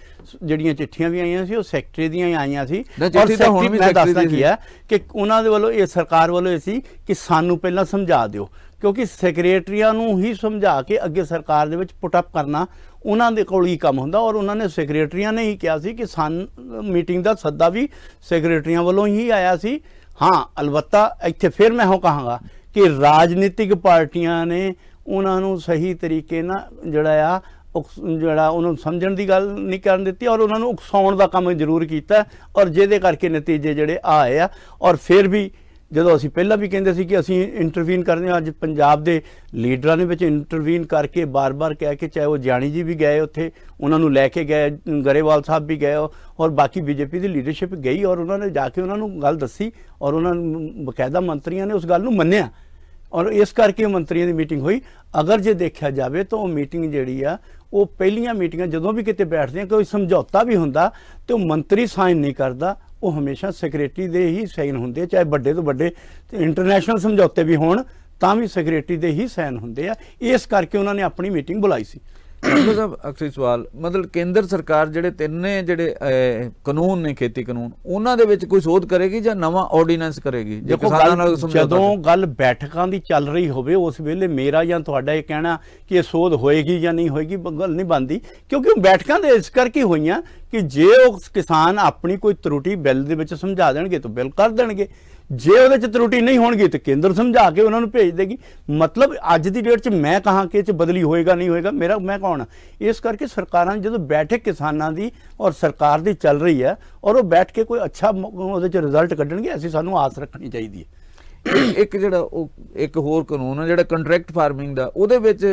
ਜਿਹੜੀਆਂ ਚਿੱਠੀਆਂ ਵੀ ਆਈਆਂ ਸੀ ਉਹ ਸੈਕਟਰੀ ਦੀਆਂ ਹੀ ਆਈਆਂ ਸੀ ਔਰ ਸੈਕਟਰੀ ਮੈਂ ਦੱਸਦਾ ਕੀ ਹੈ ਕਿ ਉਹਨਾਂ ਦੇ ਵੱਲੋਂ ਇਹ ਸਰਕਾਰ ਵੱਲੋਂ ਇਹ ਸੀ ਕਿ ਸਾਨੂੰ ਪਹਿਲਾਂ ਸਮਝਾ ਦਿਓ ਕਿਉਂਕਿ ਸੈਕਟਰੀਆਂ ਨੂੰ ਹੀ ਸਮਝਾ ਕੇ ਅੱਗੇ ਸਰਕਾਰ ਦੇ ਵਿੱਚ ਪੁੱਟ ਅਪ ਕਰਨਾ ਉਹਨਾਂ ਦੇ ਕੋਲ ਹੀ ਕੰਮ ਹੁੰਦਾ ਔਰ ਉਹਨਾਂ ਨੇ ਸੈਕਟਰੀਆਂ ਨੇ ਹੀ ਕਿਹਾ ਸੀ ਕਿ ਸਨ ਮੀਟਿੰਗ ਦਾ ਸੱਦਾ ਵੀ ਸੈਕਟਰੀਆਂ ਵੱਲੋਂ ਹੀ ਆਇਆ ਸੀ ਹਾਂ ਅਲਬੱਤਾ ਇੱਥੇ ਫਿਰ ਮੈਂ ਹੋ ਕਹਾਂਗਾ ਕਿ ਰਾਜਨੀਤਿਕ ਪਾਰਟੀਆਂ ਨੇ ਉਹਨਾਂ ਨੂੰ ਸਹੀ ਤਰੀਕੇ ਨਾਲ ਜਿਹੜਾ ਆ ਜਿਹੜਾ ਉਹਨਾਂ ਨੂੰ ਸਮਝਣ ਦੀ ਗੱਲ ਨਹੀਂ ਕਰਨ ਦਿੱਤੀ ਔਰ ਉਹਨਾਂ ਨੂੰ ਉਕਸਾਉਣ ਦਾ ਕੰਮ ਜ਼ਰੂਰ ਕੀਤਾ ਔਰ ਜਿਹਦੇ ਕਰਕੇ ਨਤੀਜੇ ਜਿਹੜੇ ਆਏ ਆ ਔਰ ਫਿਰ ਵੀ ਜਦੋਂ ਅਸੀਂ ਪਹਿਲਾਂ ਵੀ ਕਹਿੰਦੇ ਸੀ ਕਿ ਅਸੀਂ ਇੰਟਰਵੀਨ ਕਰਨੇ ਅੱਜ ਪੰਜਾਬ ਦੇ ਲੀਡਰਾਂ ਨੇ ਵਿੱਚ ਇੰਟਰਵੀਨ ਕਰਕੇ ਬਾਰ-ਬਾਰ ਕਹਿ ਕੇ ਚਾਹੇ ਉਹ ਜਾਣੀ ਜੀ ਵੀ ਗਏ ਉੱਥੇ ਉਹਨਾਂ ਨੂੰ ਲੈ ਕੇ ਗਏ ਗਰੇਵਾਲ ਸਾਹਿਬ ਵੀ ਗਏ ਔਰ ਬਾਕੀ ਬੀਜੇਪੀ ਦੀ ਲੀਡਰਸ਼ਿਪ ਗਈ ਔਰ ਉਹਨਾਂ ਨੇ ਜਾ ਕੇ ਉਹਨਾਂ ਨੂੰ ਗੱਲ ਦੱਸੀ ਔਰ ਉਹਨਾਂ ਨੂੰ ਬਕਾਇਦਾ ਮੰਤਰੀਆਂ ਨੇ ਉਸ ਗੱਲ ਨੂੰ ਮੰਨਿਆ ਔਰ ਇਸ ਕਰਕੇ ਮੰਤਰੀਆਂ ਦੀ ਮੀਟਿੰਗ ਹੋਈ ਅਗਰ ਜੇ ਦੇਖਿਆ ਜਾਵੇ ਤਾਂ ਉਹ ਮੀਟਿੰਗ ਜਿਹੜੀ ਆ ਉਹ ਪਹਿਲੀਆਂ ਮੀਟਿੰਗਾਂ ਜਦੋਂ ਵੀ ਕਿਤੇ ਬੈਠਦੇ ਆ ਕੋਈ ਸਮਝੌਤਾ ਵੀ ਹੁੰਦਾ ਤੇ ਉਹ ਮੰਤਰੀ ਸਾਈਨ ਨਹੀਂ ਕਰਦਾ ਉਹ ਹਮੇਸ਼ਾ ਸੈਕਟਰੀ ਦੇ ਹੀ ਸਾਈਨ ਹੁੰਦੇ ਚਾਹੇ ਵੱਡੇ ਤੋਂ ਵੱਡੇ ਤੇ ਇੰਟਰਨੈਸ਼ਨਲ ਸਮਝੌਤੇ ਵੀ ਹੋਣ ਤਾਂ ਵੀ ਸੈਕਟਰੀ ਦੇ ਹੀ ਸਾਈਨ ਹੁੰਦੇ ਆ ਇਸ ਕਰਕੇ ਉਹਨਾਂ ਨੇ ਆਪਣੀ ਮੀਟਿੰਗ ਬੁਲਾਈ ਸੀ ਡਾਕਟਰ ਸਾਹਿਬ ਅਕਸਰ ਸਵਾਲ ਮਤਲਬ ਕੇਂਦਰ ਸਰਕਾਰ ਜਿਹੜੇ ਤਿੰਨੇ ਜਿਹੜੇ ਕਾਨੂੰਨ ਨੇ ਖੇਤੀ ਕਾਨੂੰਨ ਉਹਨਾਂ ਦੇ ਵਿੱਚ ਕੋਈ ਸੋਧ ਕਰੇਗੀ ਜਾਂ ਨਵਾਂ ਆਰਡੀਨੈਂਸ ਕਰੇਗੀ ਜੇ ਕਿਸਾਨਾਂ ਨਾਲ ਜਦੋਂ ਗੱਲ ਬੈਠਕਾਂ ਦੀ ਚੱਲ ਰਹੀ ਹੋਵੇ ਉਸ ਵੇਲੇ ਮੇਰਾ ਜਾਂ ਤੁਹਾਡਾ ਇਹ ਕਹਿਣਾ ਕਿ ਇਹ ਸੋਧ ਹੋਏਗੀ ਜਾਂ ਨਹੀਂ ਹੋਏਗੀ ਗੱਲ ਨਹੀਂ ਬੰਦੀ ਕਿਉਂਕਿ ਉਹ ਬੈਠਕਾਂ ਦੇ ਇਸ ਕਰਕੇ ਹੋਈਆਂ ਕਿ ਜੇ ਉਹ ਕਿਸਾਨ ਆਪਣੀ ਕੋਈ ਤਰੁਟੀ ਬਿੱਲ ਦੇ ਵਿੱਚ ਸਮਝਾ ਦੇਣਗੇ ਤਾਂ ਬਿੱਲ ਕਰ ਦੇਣਗੇ ਜੇ ਉਹਦੇ ਚ ਤਰੁਟੀ ਨਹੀਂ ਹੋਣਗੀ ਤੇ ਕੇਂਦਰ ਸਮਝਾ ਕੇ ਉਹਨਾਂ ਨੂੰ ਭੇਜ ਦੇਗੀ ਮਤਲਬ ਅੱਜ ਦੀ ਡੇਟ 'ਚ ਮੈਂ ਕਹਾਂ ਕਿ ਇਹ 'ਚ ਬਦਲੀ ਹੋਏਗਾ ਨਹੀਂ ਹੋਏਗਾ ਮੇਰਾ ਮੈਂ ਕੌਣ ਇਸ ਕਰਕੇ ਸਰਕਾਰਾਂ ਜਦੋਂ ਬੈਠੇ ਕਿਸਾਨਾਂ ਦੀ ਔਰ ਸਰਕਾਰ ਦੀ ਚੱਲ ਰਹੀ ਹੈ ਔਰ ਉਹ ਬੈਠ ਕੇ ਕੋਈ ਅੱਛਾ ਉਹਦੇ 'ਚ ਰਿਜ਼ਲਟ ਕੱਢਣਗੇ ਅਸੀਂ ਸਾਨੂੰ ਆਸ ਰੱਖਣੀ ਚਾਹੀਦੀ ਹੈ ਇੱਕ ਜਿਹੜਾ ਉਹ ਇੱਕ ਹੋਰ ਕਾਨੂੰਨ ਹੈ ਜਿਹੜਾ ਕੰਟਰੈਕਟ ਫਾਰਮਿੰਗ ਦਾ ਉਹਦੇ ਵਿੱਚ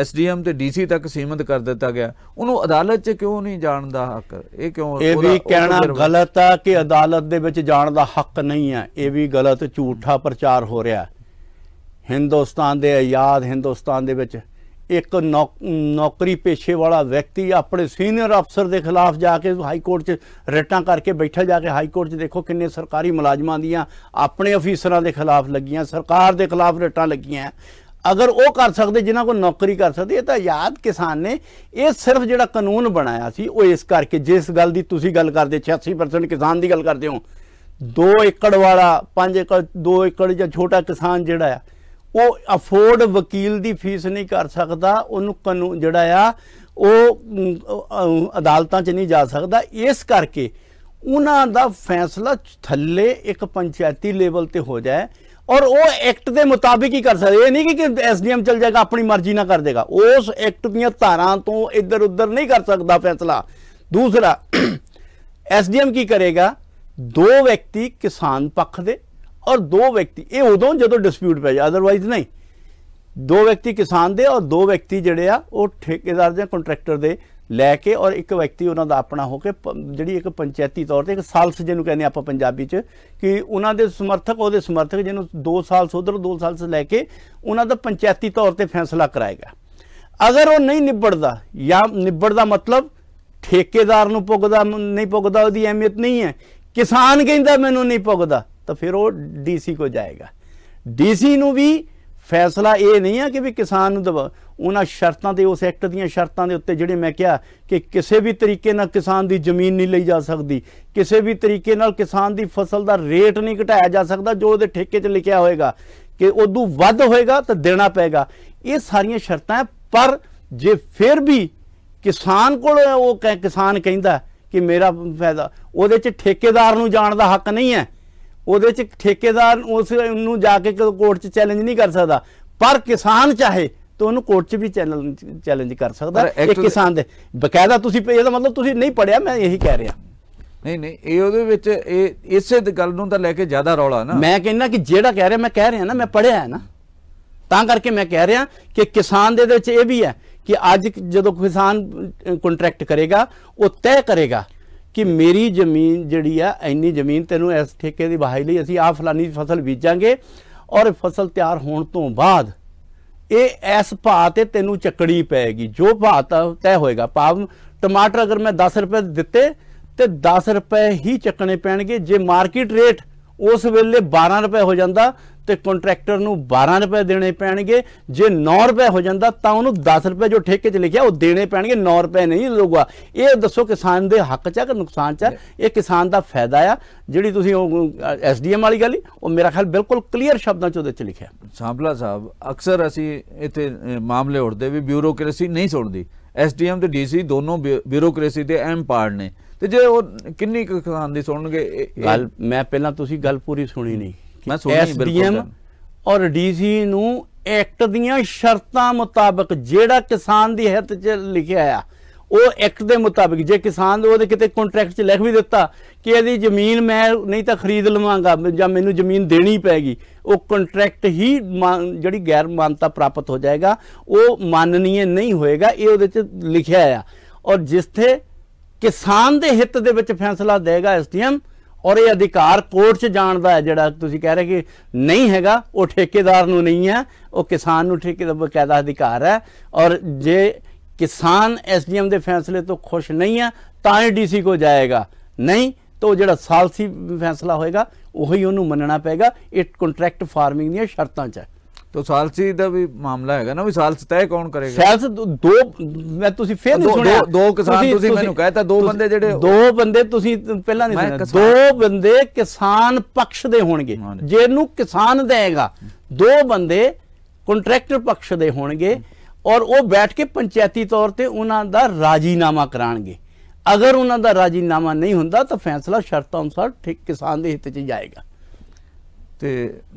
ਐਸਡੀਐਮ ਤੇ ਡੀਸੀ ਤੱਕ ਸੀਮਿਤ ਕਰ ਦਿੱਤਾ ਗਿਆ ਉਹਨੂੰ ਅਦਾਲਤ 'ਚ ਕਿਉਂ ਨਹੀਂ ਜਾਣ ਦਾ ਹੱਕ ਇਹ ਕਿਉਂ ਇਹ ਵੀ ਕਹਿਣਾ ਗਲਤ ਆ ਕਿ ਅਦਾਲਤ ਦੇ ਵਿੱਚ ਜਾਣ ਦਾ ਹੱਕ ਨਹੀਂ ਹੈ ਇਹ ਵੀ ਗਲਤ ਝੂਠਾ ਪ੍ਰਚਾਰ ਹੋ ਰਿਹਾ ਹਿੰਦੁਸਤਾਨ ਦੇ ਆਜ਼ਾਦ ਹਿੰਦੁਸਤਾਨ ਦੇ ਵਿੱਚ ਇੱਕ ਨੌਕਰੀ ਪੇਸ਼ੇ ਵਾਲਾ ਵਿਅਕਤੀ ਆਪਣੇ ਸੀਨੀਅਰ ਅਫਸਰ ਦੇ ਖਿਲਾਫ ਜਾ ਕੇ ਹਾਈ ਕੋਰਟ 'ਚ ਰਿਟਾਂ ਕਰਕੇ ਬੈਠਾ ਜਾ ਕੇ ਹਾਈ ਕੋਰਟ 'ਚ ਦੇਖੋ ਕਿੰਨੇ ਸਰਕਾਰੀ ਮੁਲਾਜ਼ਮਾਂ ਦੀਆਂ ਆਪਣੇ ਅਫੀਸਰਾਂ ਦੇ ਖਿਲਾਫ ਲੱਗੀਆਂ ਸਰਕਾਰ ਦੇ ਖਿਲਾਫ ਰਿਟਾਂ ਲੱਗੀਆਂ ਅਗਰ ਉਹ ਕਰ ਸਕਦੇ ਜਿਨ੍ਹਾਂ ਕੋ ਨੌਕਰੀ ਕਰ ਸਕਦੇ ਇਹ ਤਾਂ ਯਾਦ ਕਿਸਾਨ ਨੇ ਇਹ ਸਿਰਫ ਜਿਹੜਾ ਕਾਨੂੰਨ ਬਣਾਇਆ ਸੀ ਉਹ ਇਸ ਕਰਕੇ ਜਿਸ ਗੱਲ ਦੀ ਤੁਸੀਂ ਗੱਲ ਕਰਦੇ 86% ਕਿਸਾਨ ਦੀ ਗੱਲ ਕਰਦੇ ਹੋ 2 ਏਕੜ ਵਾਲਾ 5 ਏਕੜ 2 ਏਕੜ ਜਾਂ ਛੋਟਾ ਕਿਸਾਨ ਜਿਹੜਾ ਹੈ ਉਹ ਅਫੋਰਡ ਵਕੀਲ ਦੀ ਫੀਸ ਨਹੀਂ ਕਰ ਸਕਦਾ ਉਹਨੂੰ ਕਾਨੂੰਨ ਜਿਹੜਾ ਆ ਉਹ ਅਦਾਲਤਾਂ 'ਚ ਨਹੀਂ ਜਾ ਸਕਦਾ ਇਸ ਕਰਕੇ ਉਹਨਾਂ ਦਾ ਫੈਸਲਾ ਥੱਲੇ ਇੱਕ ਪੰਚਾਇਤੀ ਲੈਵਲ ਤੇ ਹੋ ਜਾਏ ਔਰ ਉਹ ਐਕਟ ਦੇ ਮੁਤਾਬਿਕ ਹੀ ਕਰ ਸਕਦੇ ਇਹ ਨਹੀਂ ਕਿ ਐਸਡੀਐਮ ਚਲ ਜਾਏਗਾ ਆਪਣੀ ਮਰਜ਼ੀ ਨਾਲ ਕਰ ਦੇਗਾ ਉਸ ਐਕਟ ਦੀਆਂ ਧਾਰਾਂ ਤੋਂ ਇੱਧਰ ਉੱਧਰ ਨਹੀਂ ਕਰ ਸਕਦਾ ਫੈਸਲਾ ਦੂਸਰਾ ਐਸਡੀਐਮ ਕੀ ਕਰੇਗਾ ਦੋ ਵਿਅਕਤੀ ਕਿਸਾਨ ਪੱਖ ਦੇ ਔਰ ਦੋ ਵਿਅਕਤੀ ਇਹ ਉਦੋਂ ਜਦੋਂ ਡਿਸਪਿਊਟ ਪੈ ਜਾ ਅਦਰਵਾਈਜ਼ ਨਹੀਂ ਦੋ ਵਿਅਕਤੀ ਕਿਸਾਨ ਦੇ ਔਰ ਦੋ ਵਿਅਕਤੀ ਜਿਹੜੇ ਆ ਉਹ ਠੇਕੇਦਾਰ ਜਾਂ ਕੰਟਰੈਕਟਰ ਦੇ ਲੈ ਕੇ ਔਰ ਇੱਕ ਵਿਅਕਤੀ ਉਹਨਾਂ ਦਾ ਆਪਣਾ ਹੋ ਕੇ ਜਿਹੜੀ ਇੱਕ ਪੰਚਾਇਤੀ ਤੌਰ ਤੇ ਇੱਕ ਸਾਲਸ ਜਿਹਨੂੰ ਕਹਿੰਦੇ ਆਪਾਂ ਪੰਜਾਬੀ 'ਚ ਕਿ ਉਹਨਾਂ ਦੇ ਸਮਰਥਕ ਉਹਦੇ ਸਮਰਥਕ ਜਿਹਨੂੰ 2 ਸਾਲ ਸੋਧਰ 2 ਸਾਲ ਸੇ ਲੈ ਕੇ ਉਹਨਾਂ ਦਾ ਪੰਚਾਇਤੀ ਤੌਰ ਤੇ ਫੈਸਲਾ ਕਰਾਏਗਾ ਅਗਰ ਉਹ ਨਹੀਂ ਨਿਬੜਦਾ ਜਾਂ ਨਿਬੜਦਾ ਮਤਲਬ ਠੇਕੇਦਾਰ ਨੂੰ ਪੁੱਗਦਾ ਨਹੀਂ ਪੁੱਗਦਾ ਉਹਦੀ ਅਹਿਮੀਅਤ ਨਹੀਂ ਹੈ ਕਿਸਾਨ ਕਹਿੰਦਾ ਮੈਨੂੰ ਨਹੀਂ ਪੁੱਗਦਾ ਤਾਂ ਫਿਰ ਉਹ ਡੀਸੀ ਕੋ ਜਾਏਗਾ ਡੀਸੀ ਨੂੰ ਵੀ ਫੈਸਲਾ ਇਹ ਨਹੀਂ ਆ ਕਿ ਵੀ ਕਿਸਾਨ ਨੂੰ ਦਵਾ ਉਹਨਾਂ ਸ਼ਰਤਾਂ ਤੇ ਉਸ ਐਕਟ ਦੀਆਂ ਸ਼ਰਤਾਂ ਦੇ ਉੱਤੇ ਜਿਹੜੇ ਮੈਂ ਕਿਹਾ ਕਿ ਕਿਸੇ ਵੀ ਤਰੀਕੇ ਨਾਲ ਕਿਸਾਨ ਦੀ ਜ਼ਮੀਨ ਨਹੀਂ ਲਈ ਜਾ ਸਕਦੀ ਕਿਸੇ ਵੀ ਤਰੀਕੇ ਨਾਲ ਕਿਸਾਨ ਦੀ ਫਸਲ ਦਾ ਰੇਟ ਨਹੀਂ ਘਟਾਇਆ ਜਾ ਸਕਦਾ ਜੋ ਉਹਦੇ ਠੇਕੇ 'ਚ ਲਿਖਿਆ ਹੋਏਗਾ ਕਿ ਉਦੋਂ ਵੱਧ ਹੋਏਗਾ ਤਾਂ ਦੇਣਾ ਪਏਗਾ ਇਹ ਸਾਰੀਆਂ ਸ਼ਰਤਾਂ ਪਰ ਜੇ ਫਿਰ ਵੀ ਕਿਸਾਨ ਕੋਲ ਉਹ ਕਿਸਾਨ ਕਹਿੰਦਾ ਕਿ ਮੇਰਾ ਫਾਇਦਾ ਉਹਦੇ 'ਚ ਠੇਕੇਦਾਰ ਨੂੰ ਜਾਣ ਦਾ ਹੱਕ ਨਹੀਂ ਹੈ ਉਹਦੇ 'ਚ ਠੇਕੇਦਾਰ ਉਸ ਨੂੰ ਜਾ ਕੇ ਕੋਰਟ 'ਚ ਚੈਲੰਜ ਨਹੀਂ ਕਰ ਸਕਦਾ ਪਰ ਕਿਸਾਨ ਚਾਹੇ ਤਾਂ ਉਹਨੂੰ ਕੋਰਟ 'ਚ ਵੀ ਚੈਲੰਜ ਕਰ ਸਕਦਾ ਇੱਕ ਕਿਸਾਨ ਦੇ ਬਕਾਇਦਾ ਤੁਸੀਂ ਇਹਦਾ ਮਤਲਬ ਤੁਸੀਂ ਨਹੀਂ ਪੜਿਆ ਮੈਂ ਇਹੀ ਕਹਿ ਰਿਹਾ ਨਹੀਂ ਨਹੀਂ ਇਹ ਉਹਦੇ ਵਿੱਚ ਇਹ ਇਸੇ ਗੱਲ ਨੂੰ ਤਾਂ ਲੈ ਕੇ ਜ਼ਿਆਦਾ ਰੌਲਾ ਨਾ ਮੈਂ ਕਹਿੰਦਾ ਕਿ ਜਿਹੜਾ ਕਹਿ ਰਿਹਾ ਮੈਂ ਕਹਿ ਰਿਹਾ ਨਾ ਮੈਂ ਪੜਿਆ ਹੈ ਨਾ ਤਾਂ ਕਰਕੇ ਮੈਂ ਕਹਿ ਰਿਹਾ ਕਿ ਕਿਸਾਨ ਦੇ ਵਿੱਚ ਇਹ ਵੀ ਹੈ ਕਿ ਅੱਜ ਜਦੋਂ ਕਿਸਾਨ ਕੰਟਰੈਕਟ ਕਰੇਗਾ ਉਹ ਤੈਅ ਕਰੇਗਾ ਕਿ ਮੇਰੀ ਜ਼ਮੀਨ ਜਿਹੜੀ ਆ ਐਨੀ ਜ਼ਮੀਨ ਤੈਨੂੰ ਇਸ ਠੇਕੇ ਦੀ ਬਹਾਈ ਲਈ ਅਸੀਂ ਆ ਫਲਾਨੀ ਫਸਲ ਬੀਜਾਂਗੇ ਔਰ ਫਸਲ ਤਿਆਰ ਹੋਣ ਤੋਂ ਬਾਅਦ ਇਹ ਇਸ ਭਾਅ ਤੇ ਤੈਨੂੰ ਚੱਕੜੀ ਪੈਗੀ ਜੋ ਭਾਅ ਤੈ ਹੋਏਗਾ ਭਾਵ ਟਮਾਟਰ ਅਗਰ ਮੈਂ 10 ਰੁਪਏ ਦਿੱਤੇ ਤੇ 10 ਰੁਪਏ ਹੀ ਚੱਕਣੇ ਪੈਣਗੇ ਜੇ ਮਾਰਕੀਟ ਰੇਟ ਉਸ ਵੇਲੇ 12 ਰੁਪਏ ਹੋ ਜਾਂਦਾ ਤੇ ਕੰਟਰੈਕਟਰ ਨੂੰ 12 ਰੁਪਏ ਦੇਣੇ ਪੈਣਗੇ ਜੇ 9 ਰੁਪਏ ਹੋ ਜਾਂਦਾ ਤਾਂ ਉਹਨੂੰ 10 ਰੁਪਏ ਜੋ ਠੇਕੇ 'ਚ ਲਿਖਿਆ ਉਹ ਦੇਣੇ ਪੈਣਗੇ 9 ਰੁਪਏ ਨਹੀਂ ਲਊਗਾ ਇਹ ਦੱਸੋ ਕਿਸਾਨ ਦੇ ਹੱਕ 'ਚ ਆ ਕਿ ਨੁਕਸਾਨ 'ਚ ਇਹ ਕਿਸਾਨ ਦਾ ਫਾਇਦਾ ਆ ਜਿਹੜੀ ਤੁਸੀਂ ਉਹ ਐਸਡੀਐਮ ਵਾਲੀ ਗੱਲ ਉਹ ਮੇਰਾ ਖਿਆਲ ਬਿਲਕੁਲ ਕਲੀਅਰ ਸ਼ਬਦਾਂ 'ਚ ਉਹਦੇ 'ਚ ਲਿਖਿਆ ਸਾਂਪਲਾ ਸਾਹਿਬ ਅਕਸਰ ਅਸੀਂ ਇੱਥੇ ਮਾਮਲੇ ਉੜਦੇ ਵੀ ਬਿਊਰੋਕ੍ਰੇਸੀ ਨਹੀਂ ਸੁਣਦੀ ਐਸਡੀਐਮ ਤੇ ਡੀਸੀ ਦੋਨੋਂ ਬਿਊਰੋਕ੍ਰੇਸੀ ਦੇ ਐਮ ਪਾਰਟ ਨੇ ਤੇ ਜੇ ਉਹ ਕਿੰਨੀ ਕੁ ਕਿਸਾਨ ਦੀ ਸੁਣਨਗੇ ਗੱਲ ਮੈਂ ਪਹਿਲਾਂ ਤੁਸੀਂ ਗੱਲ ਪੂਰੀ ਸੁਣੀ ਨਹੀਂ ਮੈਂ ਸੁਣੀ ਬਿਲਕੁਲ ਔਰ ਡੀਸੀ ਨੂੰ ਐਕਟ ਦੀਆਂ ਸ਼ਰਤਾਂ ਮੁਤਾਬਕ ਜਿਹੜਾ ਕਿਸਾਨ ਦੀ ਹਿੱਤ 'ਚ ਲਿਖਿਆ ਆ ਉਹ ਐਕਟ ਦੇ ਮੁਤਾਬਕ ਜੇ ਕਿਸਾਨ ਉਹਦੇ ਕਿਤੇ ਕੰਟਰੈਕਟ 'ਚ ਲਿਖ ਵੀ ਦਿੱਤਾ ਕਿ ਇਹਦੀ ਜ਼ਮੀਨ ਮੈਂ ਨਹੀਂ ਤਾਂ ਖਰੀਦ ਲਵਾਂਗਾ ਜਾਂ ਮੈਨੂੰ ਜ਼ਮੀਨ ਦੇਣੀ ਪੈਗੀ ਉਹ ਕੰਟਰੈਕਟ ਹੀ ਜਿਹੜੀ ਗੈਰ ਮਾਨਤਾ ਪ੍ਰਾਪਤ ਹੋ ਜਾਏਗਾ ਉਹ ਮੰਨਣੀਏ ਨਹੀਂ ਹੋਏਗਾ ਇਹ ਉਹਦੇ 'ਚ ਲਿਖਿਆ ਆ ਔਰ ਜਿਸ ਤੇ ਕਿਸਾਨ ਦੇ ਹਿੱਤ ਦੇ ਵਿੱਚ ਫੈਸਲਾ ਦੇਗਾ ਐਸਟੀਐਮ ਔਰ ਇਹ ਅਧਿਕਾਰ ਕੋਰਟ 'ਚ ਜਾਣ ਦਾ ਹੈ ਜਿਹੜਾ ਤੁਸੀਂ ਕਹਿ ਰਹੇ ਕਿ ਨਹੀਂ ਹੈਗਾ ਉਹ ਠੇਕੇਦਾਰ ਨੂੰ ਨਹੀਂ ਹੈ ਉਹ ਕਿਸਾਨ ਨੂੰ ਠੇਕੇ ਦਾ ਬਕਾਇਦਾ ਅਧਿਕਾਰ ਹੈ ਔਰ ਜੇ ਕਿਸਾਨ ਐਸਡੀਐਮ ਦੇ ਫੈਸਲੇ ਤੋਂ ਖੁਸ਼ ਨਹੀਂ ਹੈ ਤਾਂ ਇਹ ਡੀਸੀ ਕੋ ਜਾਏਗਾ ਨਹੀਂ ਤਾਂ ਜਿਹੜਾ ਸਾਲਸੀ ਫੈਸਲਾ ਹੋਏਗਾ ਉਹੀ ਉਹਨੂੰ ਮੰਨਣਾ ਪਏਗਾ ਇਹ ਕੰਟਰੈਕਟ ਫਾਰਮਿੰਗ ਦੀਆਂ ਸ਼ਰਤਾਂ 'ਚ ਹੈ ਤੋ ਸਾਲਸੀ ਦਾ ਵੀ ਮਾਮਲਾ ਹੈਗਾ ਨਾ ਵੀ ਸਾਲਸ ਤੈ ਕੌਣ ਕਰੇਗਾ ਸਾਲਸ ਦੋ ਮੈਂ ਤੁਸੀਂ ਫੇਰ ਨਹੀਂ ਸੁਣਿਆ ਦੋ ਕਿਸਾਨ ਤੁਸੀਂ ਮੈਨੂੰ ਕਹਿਤਾ ਦੋ ਬੰਦੇ ਜਿਹੜੇ ਦੋ ਬੰਦੇ ਤੁਸੀਂ ਪਹਿਲਾਂ ਨਹੀਂ ਸੁਣਿਆ ਦੋ ਬੰਦੇ ਕਿਸਾਨ ਪੱਖ ਦੇ ਹੋਣਗੇ ਜਿਹਨੂੰ ਕਿਸਾਨ ਦੇਗਾ ਦੋ ਬੰਦੇ ਕੰਟਰੈਕਟਰ ਪੱਖ ਦੇ ਹੋਣਗੇ ਔਰ ਉਹ ਬੈਠ ਕੇ ਪੰਚਾਇਤੀ ਤੌਰ ਤੇ ਉਹਨਾਂ ਦਾ ਰਾਜੀਨਾਮਾ ਕਰਾਣਗੇ ਅਗਰ ਉਹਨਾਂ ਦਾ ਰਾਜੀਨਾਮਾ ਨਹੀਂ ਹੁੰਦਾ ਤਾਂ ਫੈਸਲਾ ਸ਼ਰਤਾਂ ਅਨੁਸਾਰ ਠੀਕ ਕਿਸਾਨ ਦੇ ਹਿੱਤ 'ਚ ਜਾਏਗਾ ਤੇ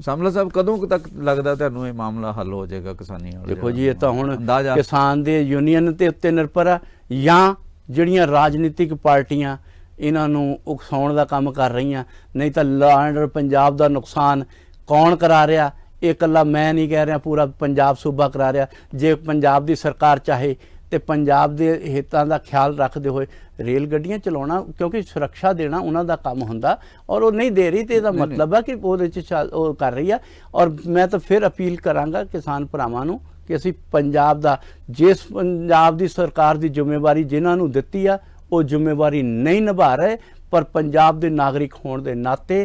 ਸਮਲਾ ਸਾਹਿਬ ਕਦੋਂ ਤੱਕ ਲੱਗਦਾ ਤੁਹਾਨੂੰ ਇਹ ਮਾਮਲਾ ਹੱਲ ਹੋ ਜਾਏਗਾ ਕਿਸਾਨੀ ਵਾਲਾ ਦੇਖੋ ਜੀ ਇਹ ਤਾਂ ਹੁਣ ਕਿਸਾਨ ਦੇ ਯੂਨੀਅਨ ਤੇ ਉੱਤੇ ਨਿਰਭਰ ਆ ਜਾਂ ਜਿਹੜੀਆਂ ਰਾਜਨੀਤਿਕ ਪਾਰਟੀਆਂ ਇਹਨਾਂ ਨੂੰ ਉਕਸਾਉਣ ਦਾ ਕੰਮ ਕਰ ਰਹੀਆਂ ਨਹੀਂ ਤਾਂ ਲਾਂਡਰ ਪੰਜਾਬ ਦਾ ਨੁਕਸਾਨ ਕੌਣ ਕਰਾ ਰਿਹਾ ਇਹ ਇਕੱਲਾ ਮੈਂ ਨਹੀਂ ਕਹਿ ਰਿਹਾ ਪੂਰਾ ਪੰਜਾਬ ਸੂਬਾ ਕਰਾ ਰਿਹਾ ਜੇ ਪੰਜਾਬ ਦੀ ਸਰਕਾਰ ਚਾਹੇ ਤੇ ਪੰਜਾਬ ਦੇ ਹਿੱਤਾਂ ਦਾ ਖਿਆਲ ਰੱਖਦੇ ਹੋਏ ਰੇਲ ਗੱਡੀਆਂ ਚਲਾਉਣਾ ਕਿਉਂਕਿ ਸੁਰੱਖਿਆ ਦੇਣਾ ਉਹਨਾਂ ਦਾ ਕੰਮ ਹੁੰਦਾ ਔਰ ਉਹ ਨਹੀਂ ਦੇ ਰਹੀ ਤੇ ਇਹਦਾ ਮਤਲਬ ਹੈ ਕਿ ਉਹਦੇ ਚ ਉਹ ਕਰ ਰਹੀ ਆ ਔਰ ਮੈਂ ਤਾਂ ਫਿਰ ਅਪੀਲ ਕਰਾਂਗਾ ਕਿਸਾਨ ਭਰਾਵਾਂ ਨੂੰ ਕਿ ਅਸੀਂ ਪੰਜਾਬ ਦਾ ਜਿਸ ਪੰਜਾਬ ਦੀ ਸਰਕਾਰ ਦੀ ਜ਼ਿੰਮੇਵਾਰੀ ਜਿਨ੍ਹਾਂ ਨੂੰ ਦਿੱਤੀ ਆ ਉਹ ਜ਼ਿੰਮੇਵਾਰੀ ਨਹੀਂ ਨਿਭਾ ਰਹੇ ਪਰ ਪੰਜਾਬ ਦੇ ਨਾਗਰਿਕ ਹੋਣ ਦੇ ਨਾਤੇ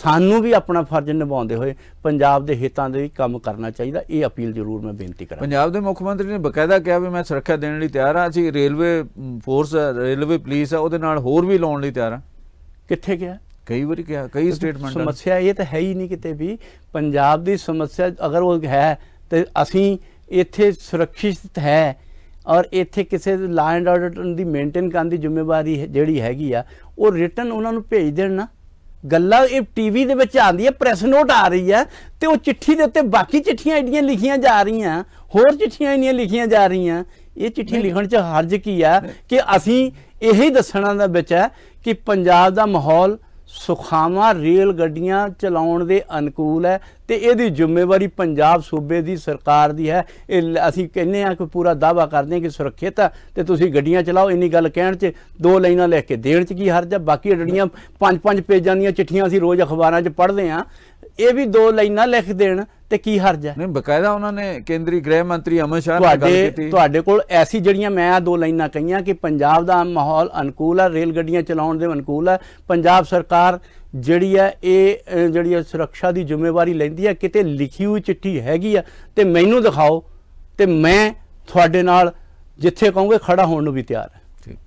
ਸਾਨੂੰ ਵੀ ਆਪਣਾ ਫਰਜ਼ ਨਿਭਾਉਂਦੇ ਹੋਏ ਪੰਜਾਬ ਦੇ ਹਿੱਤਾਂ ਦੇ ਕੰਮ ਕਰਨਾ ਚਾਹੀਦਾ ਇਹ ਅਪੀਲ ਜ਼ਰੂਰ ਮੈਂ ਬੇਨਤੀ ਕਰਾਂ ਪੰਜਾਬ ਦੇ ਮੁੱਖ ਮੰਤਰੀ ਨੇ ਬਕਾਇਦਾ ਕਿਹਾ ਵੀ ਮੈਂ ਸੁਰੱਖਿਆ ਦੇਣ ਲਈ ਤਿਆਰ ਹਾਂ ਅਸੀਂ ਰੇਲਵੇ ਫੋਰਸ ਰੇਲਵੇ ਪੁਲਿਸ ਆ ਉਹਦੇ ਨਾਲ ਹੋਰ ਵੀ ਲਾਉਣ ਲਈ ਤਿਆਰ ਹਾਂ ਕਿੱਥੇ ਗਿਆ ਕਈ ਵਾਰੀ ਕਿਹਾ ਕਈ ਸਟੇਟਮੈਂਟ ਸਮੱਸਿਆ ਇਹ ਤਾਂ ਹੈ ਹੀ ਨਹੀਂ ਕਿਤੇ ਵੀ ਪੰਜਾਬ ਦੀ ਸਮੱਸਿਆ ਅਗਰ ਉਹ ਹੈ ਤੇ ਅਸੀਂ ਇੱਥੇ ਸੁਰੱਖਿਅਤ ਹੈ ਔਰ ਇੱਥੇ ਕਿਸੇ ਲਾਅ ਐਂਡ ਆਰਡਰ ਦੀ ਮੇਨਟੇਨ ਕਰਨ ਦੀ ਜ਼ਿੰਮੇਵਾਰੀ ਜਿਹੜੀ ਹੈਗੀ ਆ ਉਹ ਰਿਟਨ ਉਹਨਾਂ ਨੂੰ ਭੇਜ ਦੇਣ ਨਾ ਗੱਲਾਂ ਇਹ ਟੀਵੀ ਦੇ ਵਿੱਚ ਆਂਦੀ ਹੈ ਪ੍ਰੈਸ ਨੋਟ ਆ ਰਹੀ ਹੈ ਤੇ ਉਹ ਚਿੱਠੀ ਦੇ ਉੱਤੇ ਬਾਕੀ ਚਿੱਠੀਆਂ ਐਡੀਆਂ ਲਿਖੀਆਂ ਜਾ ਰਹੀਆਂ ਹੋਰ ਚਿੱਠੀਆਂ ਇੰਨੀਆਂ ਲਿਖੀਆਂ ਜਾ ਰਹੀਆਂ ਇਹ ਚਿੱਠੀ ਲਿਖਣ 'ਚ ਹਰਜ ਕੀ ਆ ਕਿ ਅਸੀਂ ਇਹੀ ਦੱਸਣਾ ਦਾ ਵਿੱਚ ਹੈ ਕਿ ਪੰਜਾਬ ਦਾ ਮਾਹੌਲ ਸੁਖਾਵਾਂ ਰੇਲ ਗੱਡੀਆਂ ਚਲਾਉਣ ਦੇ ਅਨੁਕੂਲ ਹੈ ਤੇ ਇਹਦੀ ਜ਼ਿੰਮੇਵਾਰੀ ਪੰਜਾਬ ਸੂਬੇ ਦੀ ਸਰਕਾਰ ਦੀ ਹੈ ਅਸੀਂ ਕਹਿੰਨੇ ਆ ਕਿ ਪੂਰਾ ਦਾਵਾ ਕਰਦੇ ਆ ਕਿ ਸੁਰੱਖਿਅਤ ਹੈ ਤੇ ਤੁਸੀਂ ਗੱਡੀਆਂ ਚਲਾਓ ਇੰਨੀ ਗੱਲ ਕਹਿਣ 'ਚ ਦੋ ਲਾਈਨਾਂ ਲਿਖ ਕੇ ਦੇਣ 'ਚ ਕੀ ਹਰਜ ਹੈ ਬਾਕੀ ਅੜੜੀਆਂ ਪੰਜ ਪੰਜ ਪੇਜਾਂ ਦੀਆਂ ਚਿੱਠੀਆਂ ਅਸੀਂ ਰੋਜ਼ ਅਖਬਾਰਾਂ 'ਚ ਪੜ੍ਹਦੇ ਆ ਇਹ ਵੀ ਦੋ ਲਾਈਨਾਂ ਲਿਖ ਦੇਣ ਤੇ ਕੀ ਹਰਜ ਹੈ ਨਹੀਂ ਬਕਾਇਦਾ ਉਹਨਾਂ ਨੇ ਕੇਂਦਰੀ ਗ੍ਰਹਿ ਮੰਤਰੀ ਅਮਨ ਸ਼ਾਹ ਨਾਲ ਗੱਲ ਕੀਤੀ ਤੁਹਾਡੇ ਕੋਲ ਐਸੀ ਜਿਹੜੀਆਂ ਮੈਂ ਆ ਦੋ ਲਾਈਨਾਂ ਕਹੀਆਂ ਕਿ ਪੰਜਾਬ ਦਾ ਮਾਹੌਲ ਅਨੁਕੂਲ ਹੈ ਰੇਲ ਗੱਡੀਆਂ ਚਲਾਉਣ ਦੇ ਅਨੁਕੂਲ ਹੈ ਪੰਜਾਬ ਸਰਕਾਰ ਜਿਹੜੀ ਹੈ ਇਹ ਜਿਹੜੀ ਹੈ ਸੁਰੱਖਿਆ ਦੀ ਜ਼ਿੰਮੇਵਾਰੀ ਲੈਂਦੀ ਹੈ ਕਿਤੇ ਲਿਖੀ ਹੋਈ ਚਿੱਠੀ ਹੈਗੀ ਆ ਤੇ ਮੈਨੂੰ ਦਿਖਾਓ ਤੇ ਮੈਂ ਤੁਹਾਡੇ ਨਾਲ ਜਿੱਥੇ ਕਹੋਗੇ ਖੜਾ ਹੋਣ ਨੂੰ ਵੀ ਤਿਆਰ ਹਾਂ ਠੀਕ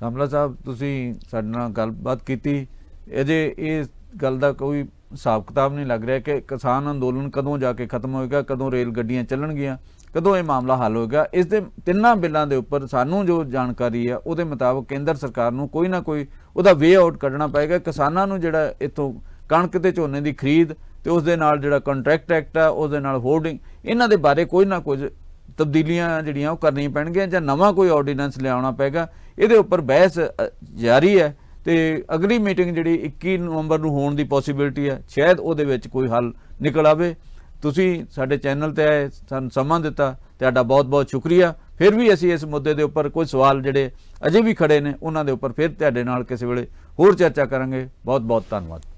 ਸਾਮਲਾ ਸਾਹਿਬ ਤੁਸੀਂ ਸਾਡੇ ਨਾਲ ਗੱਲਬਾਤ ਕੀਤੀ ਇਹਦੇ ਇਹ ਗੱਲ ਦਾ ਕੋਈ ਹਿਸਾਬ ਕਿਤਾਬ ਨਹੀਂ ਲੱਗ ਰਿਹਾ ਕਿ ਕਿਸਾਨ ਅੰਦੋਲਨ ਕਦੋਂ ਜਾ ਕੇ ਖਤਮ ਹੋਏਗਾ ਕਦੋਂ ਰੇਲ ਗੱਡੀਆਂ ਚੱਲਣਗੀਆਂ ਕਦੋਂ ਇਹ ਮਾਮਲਾ ਹੱਲ ਹੋਏਗਾ ਇਸ ਦੇ ਤਿੰਨਾਂ ਬਿੱਲਾਂ ਦੇ ਉੱਪਰ ਸਾਨੂੰ ਜੋ ਜਾਣਕਾਰੀ ਹੈ ਉਹਦੇ ਮੁਤਾਬਕ ਕੇਂਦਰ ਸਰਕਾਰ ਨੂੰ ਕੋਈ ਨਾ ਕੋਈ ਉਹਦਾ ਵੇ ਆਊਟ ਕੱਢਣਾ ਪਏਗਾ ਕਿਸਾਨਾਂ ਨੂੰ ਜਿਹੜਾ ਇਥੋਂ ਕਣਕ ਤੇ ਝੋਨੇ ਦੀ ਖਰੀਦ ਤੇ ਉਸ ਦੇ ਨਾਲ ਜਿਹੜਾ ਕੰਟਰੈਕਟ ਐਕਟ ਹੈ ਉਸ ਦੇ ਨਾਲ ਹੋਲਡਿੰਗ ਇਹਨਾਂ ਦੇ ਬਾਰੇ ਕੋਈ ਨਾ ਕੁਝ ਤਬਦੀਲੀਆਂ ਜਿਹੜੀਆਂ ਉਹ ਕਰਨੀਆਂ ਪੈਣਗੀਆਂ ਜਾਂ ਨਵਾਂ ਕੋਈ ਆਰਡੀਨੈਂਸ ਲਿਆਉਣਾ ਪਏਗਾ ਇਹਦੇ ਉੱਪਰ ਬਹਿਸ ਜਾਰੀ ਹੈ ਤੇ ਅਗਲੀ ਮੀਟਿੰਗ ਜਿਹੜੀ 21 ਨਵੰਬਰ ਨੂੰ ਹੋਣ ਦੀ ਪੋਸਿਬਿਲਟੀ ਹੈ ਸ਼ਾਇਦ ਉਹਦੇ ਵਿੱਚ ਕੋਈ ਹੱਲ ਨਿਕਲ ਆਵੇ ਤੁਸੀਂ ਸਾਡੇ ਚੈਨਲ ਤੇ ਆਏ ਸਾਨੂੰ ਸਮਾਂ ਦਿੱਤਾ ਤੁਹਾਡਾ ਬਹੁਤ-ਬਹੁਤ ਸ਼ੁਕਰੀਆ ਫਿਰ ਵੀ ਅਸੀਂ ਇਸ ਮੁੱਦੇ ਦੇ ਉੱਪਰ ਕੋਈ ਸਵਾਲ ਜਿਹੜੇ ਅਜੇ ਵੀ ਖੜੇ ਨੇ ਉਹਨਾਂ ਦੇ ਉੱਪਰ ਫਿਰ ਤੁਹਾਡੇ ਨਾਲ ਕਿਸੇ ਵੇਲੇ ਹੋਰ ਚਰਚਾ ਕਰਾਂਗੇ ਬਹੁਤ-ਬਹੁਤ ਧੰਨਵਾਦ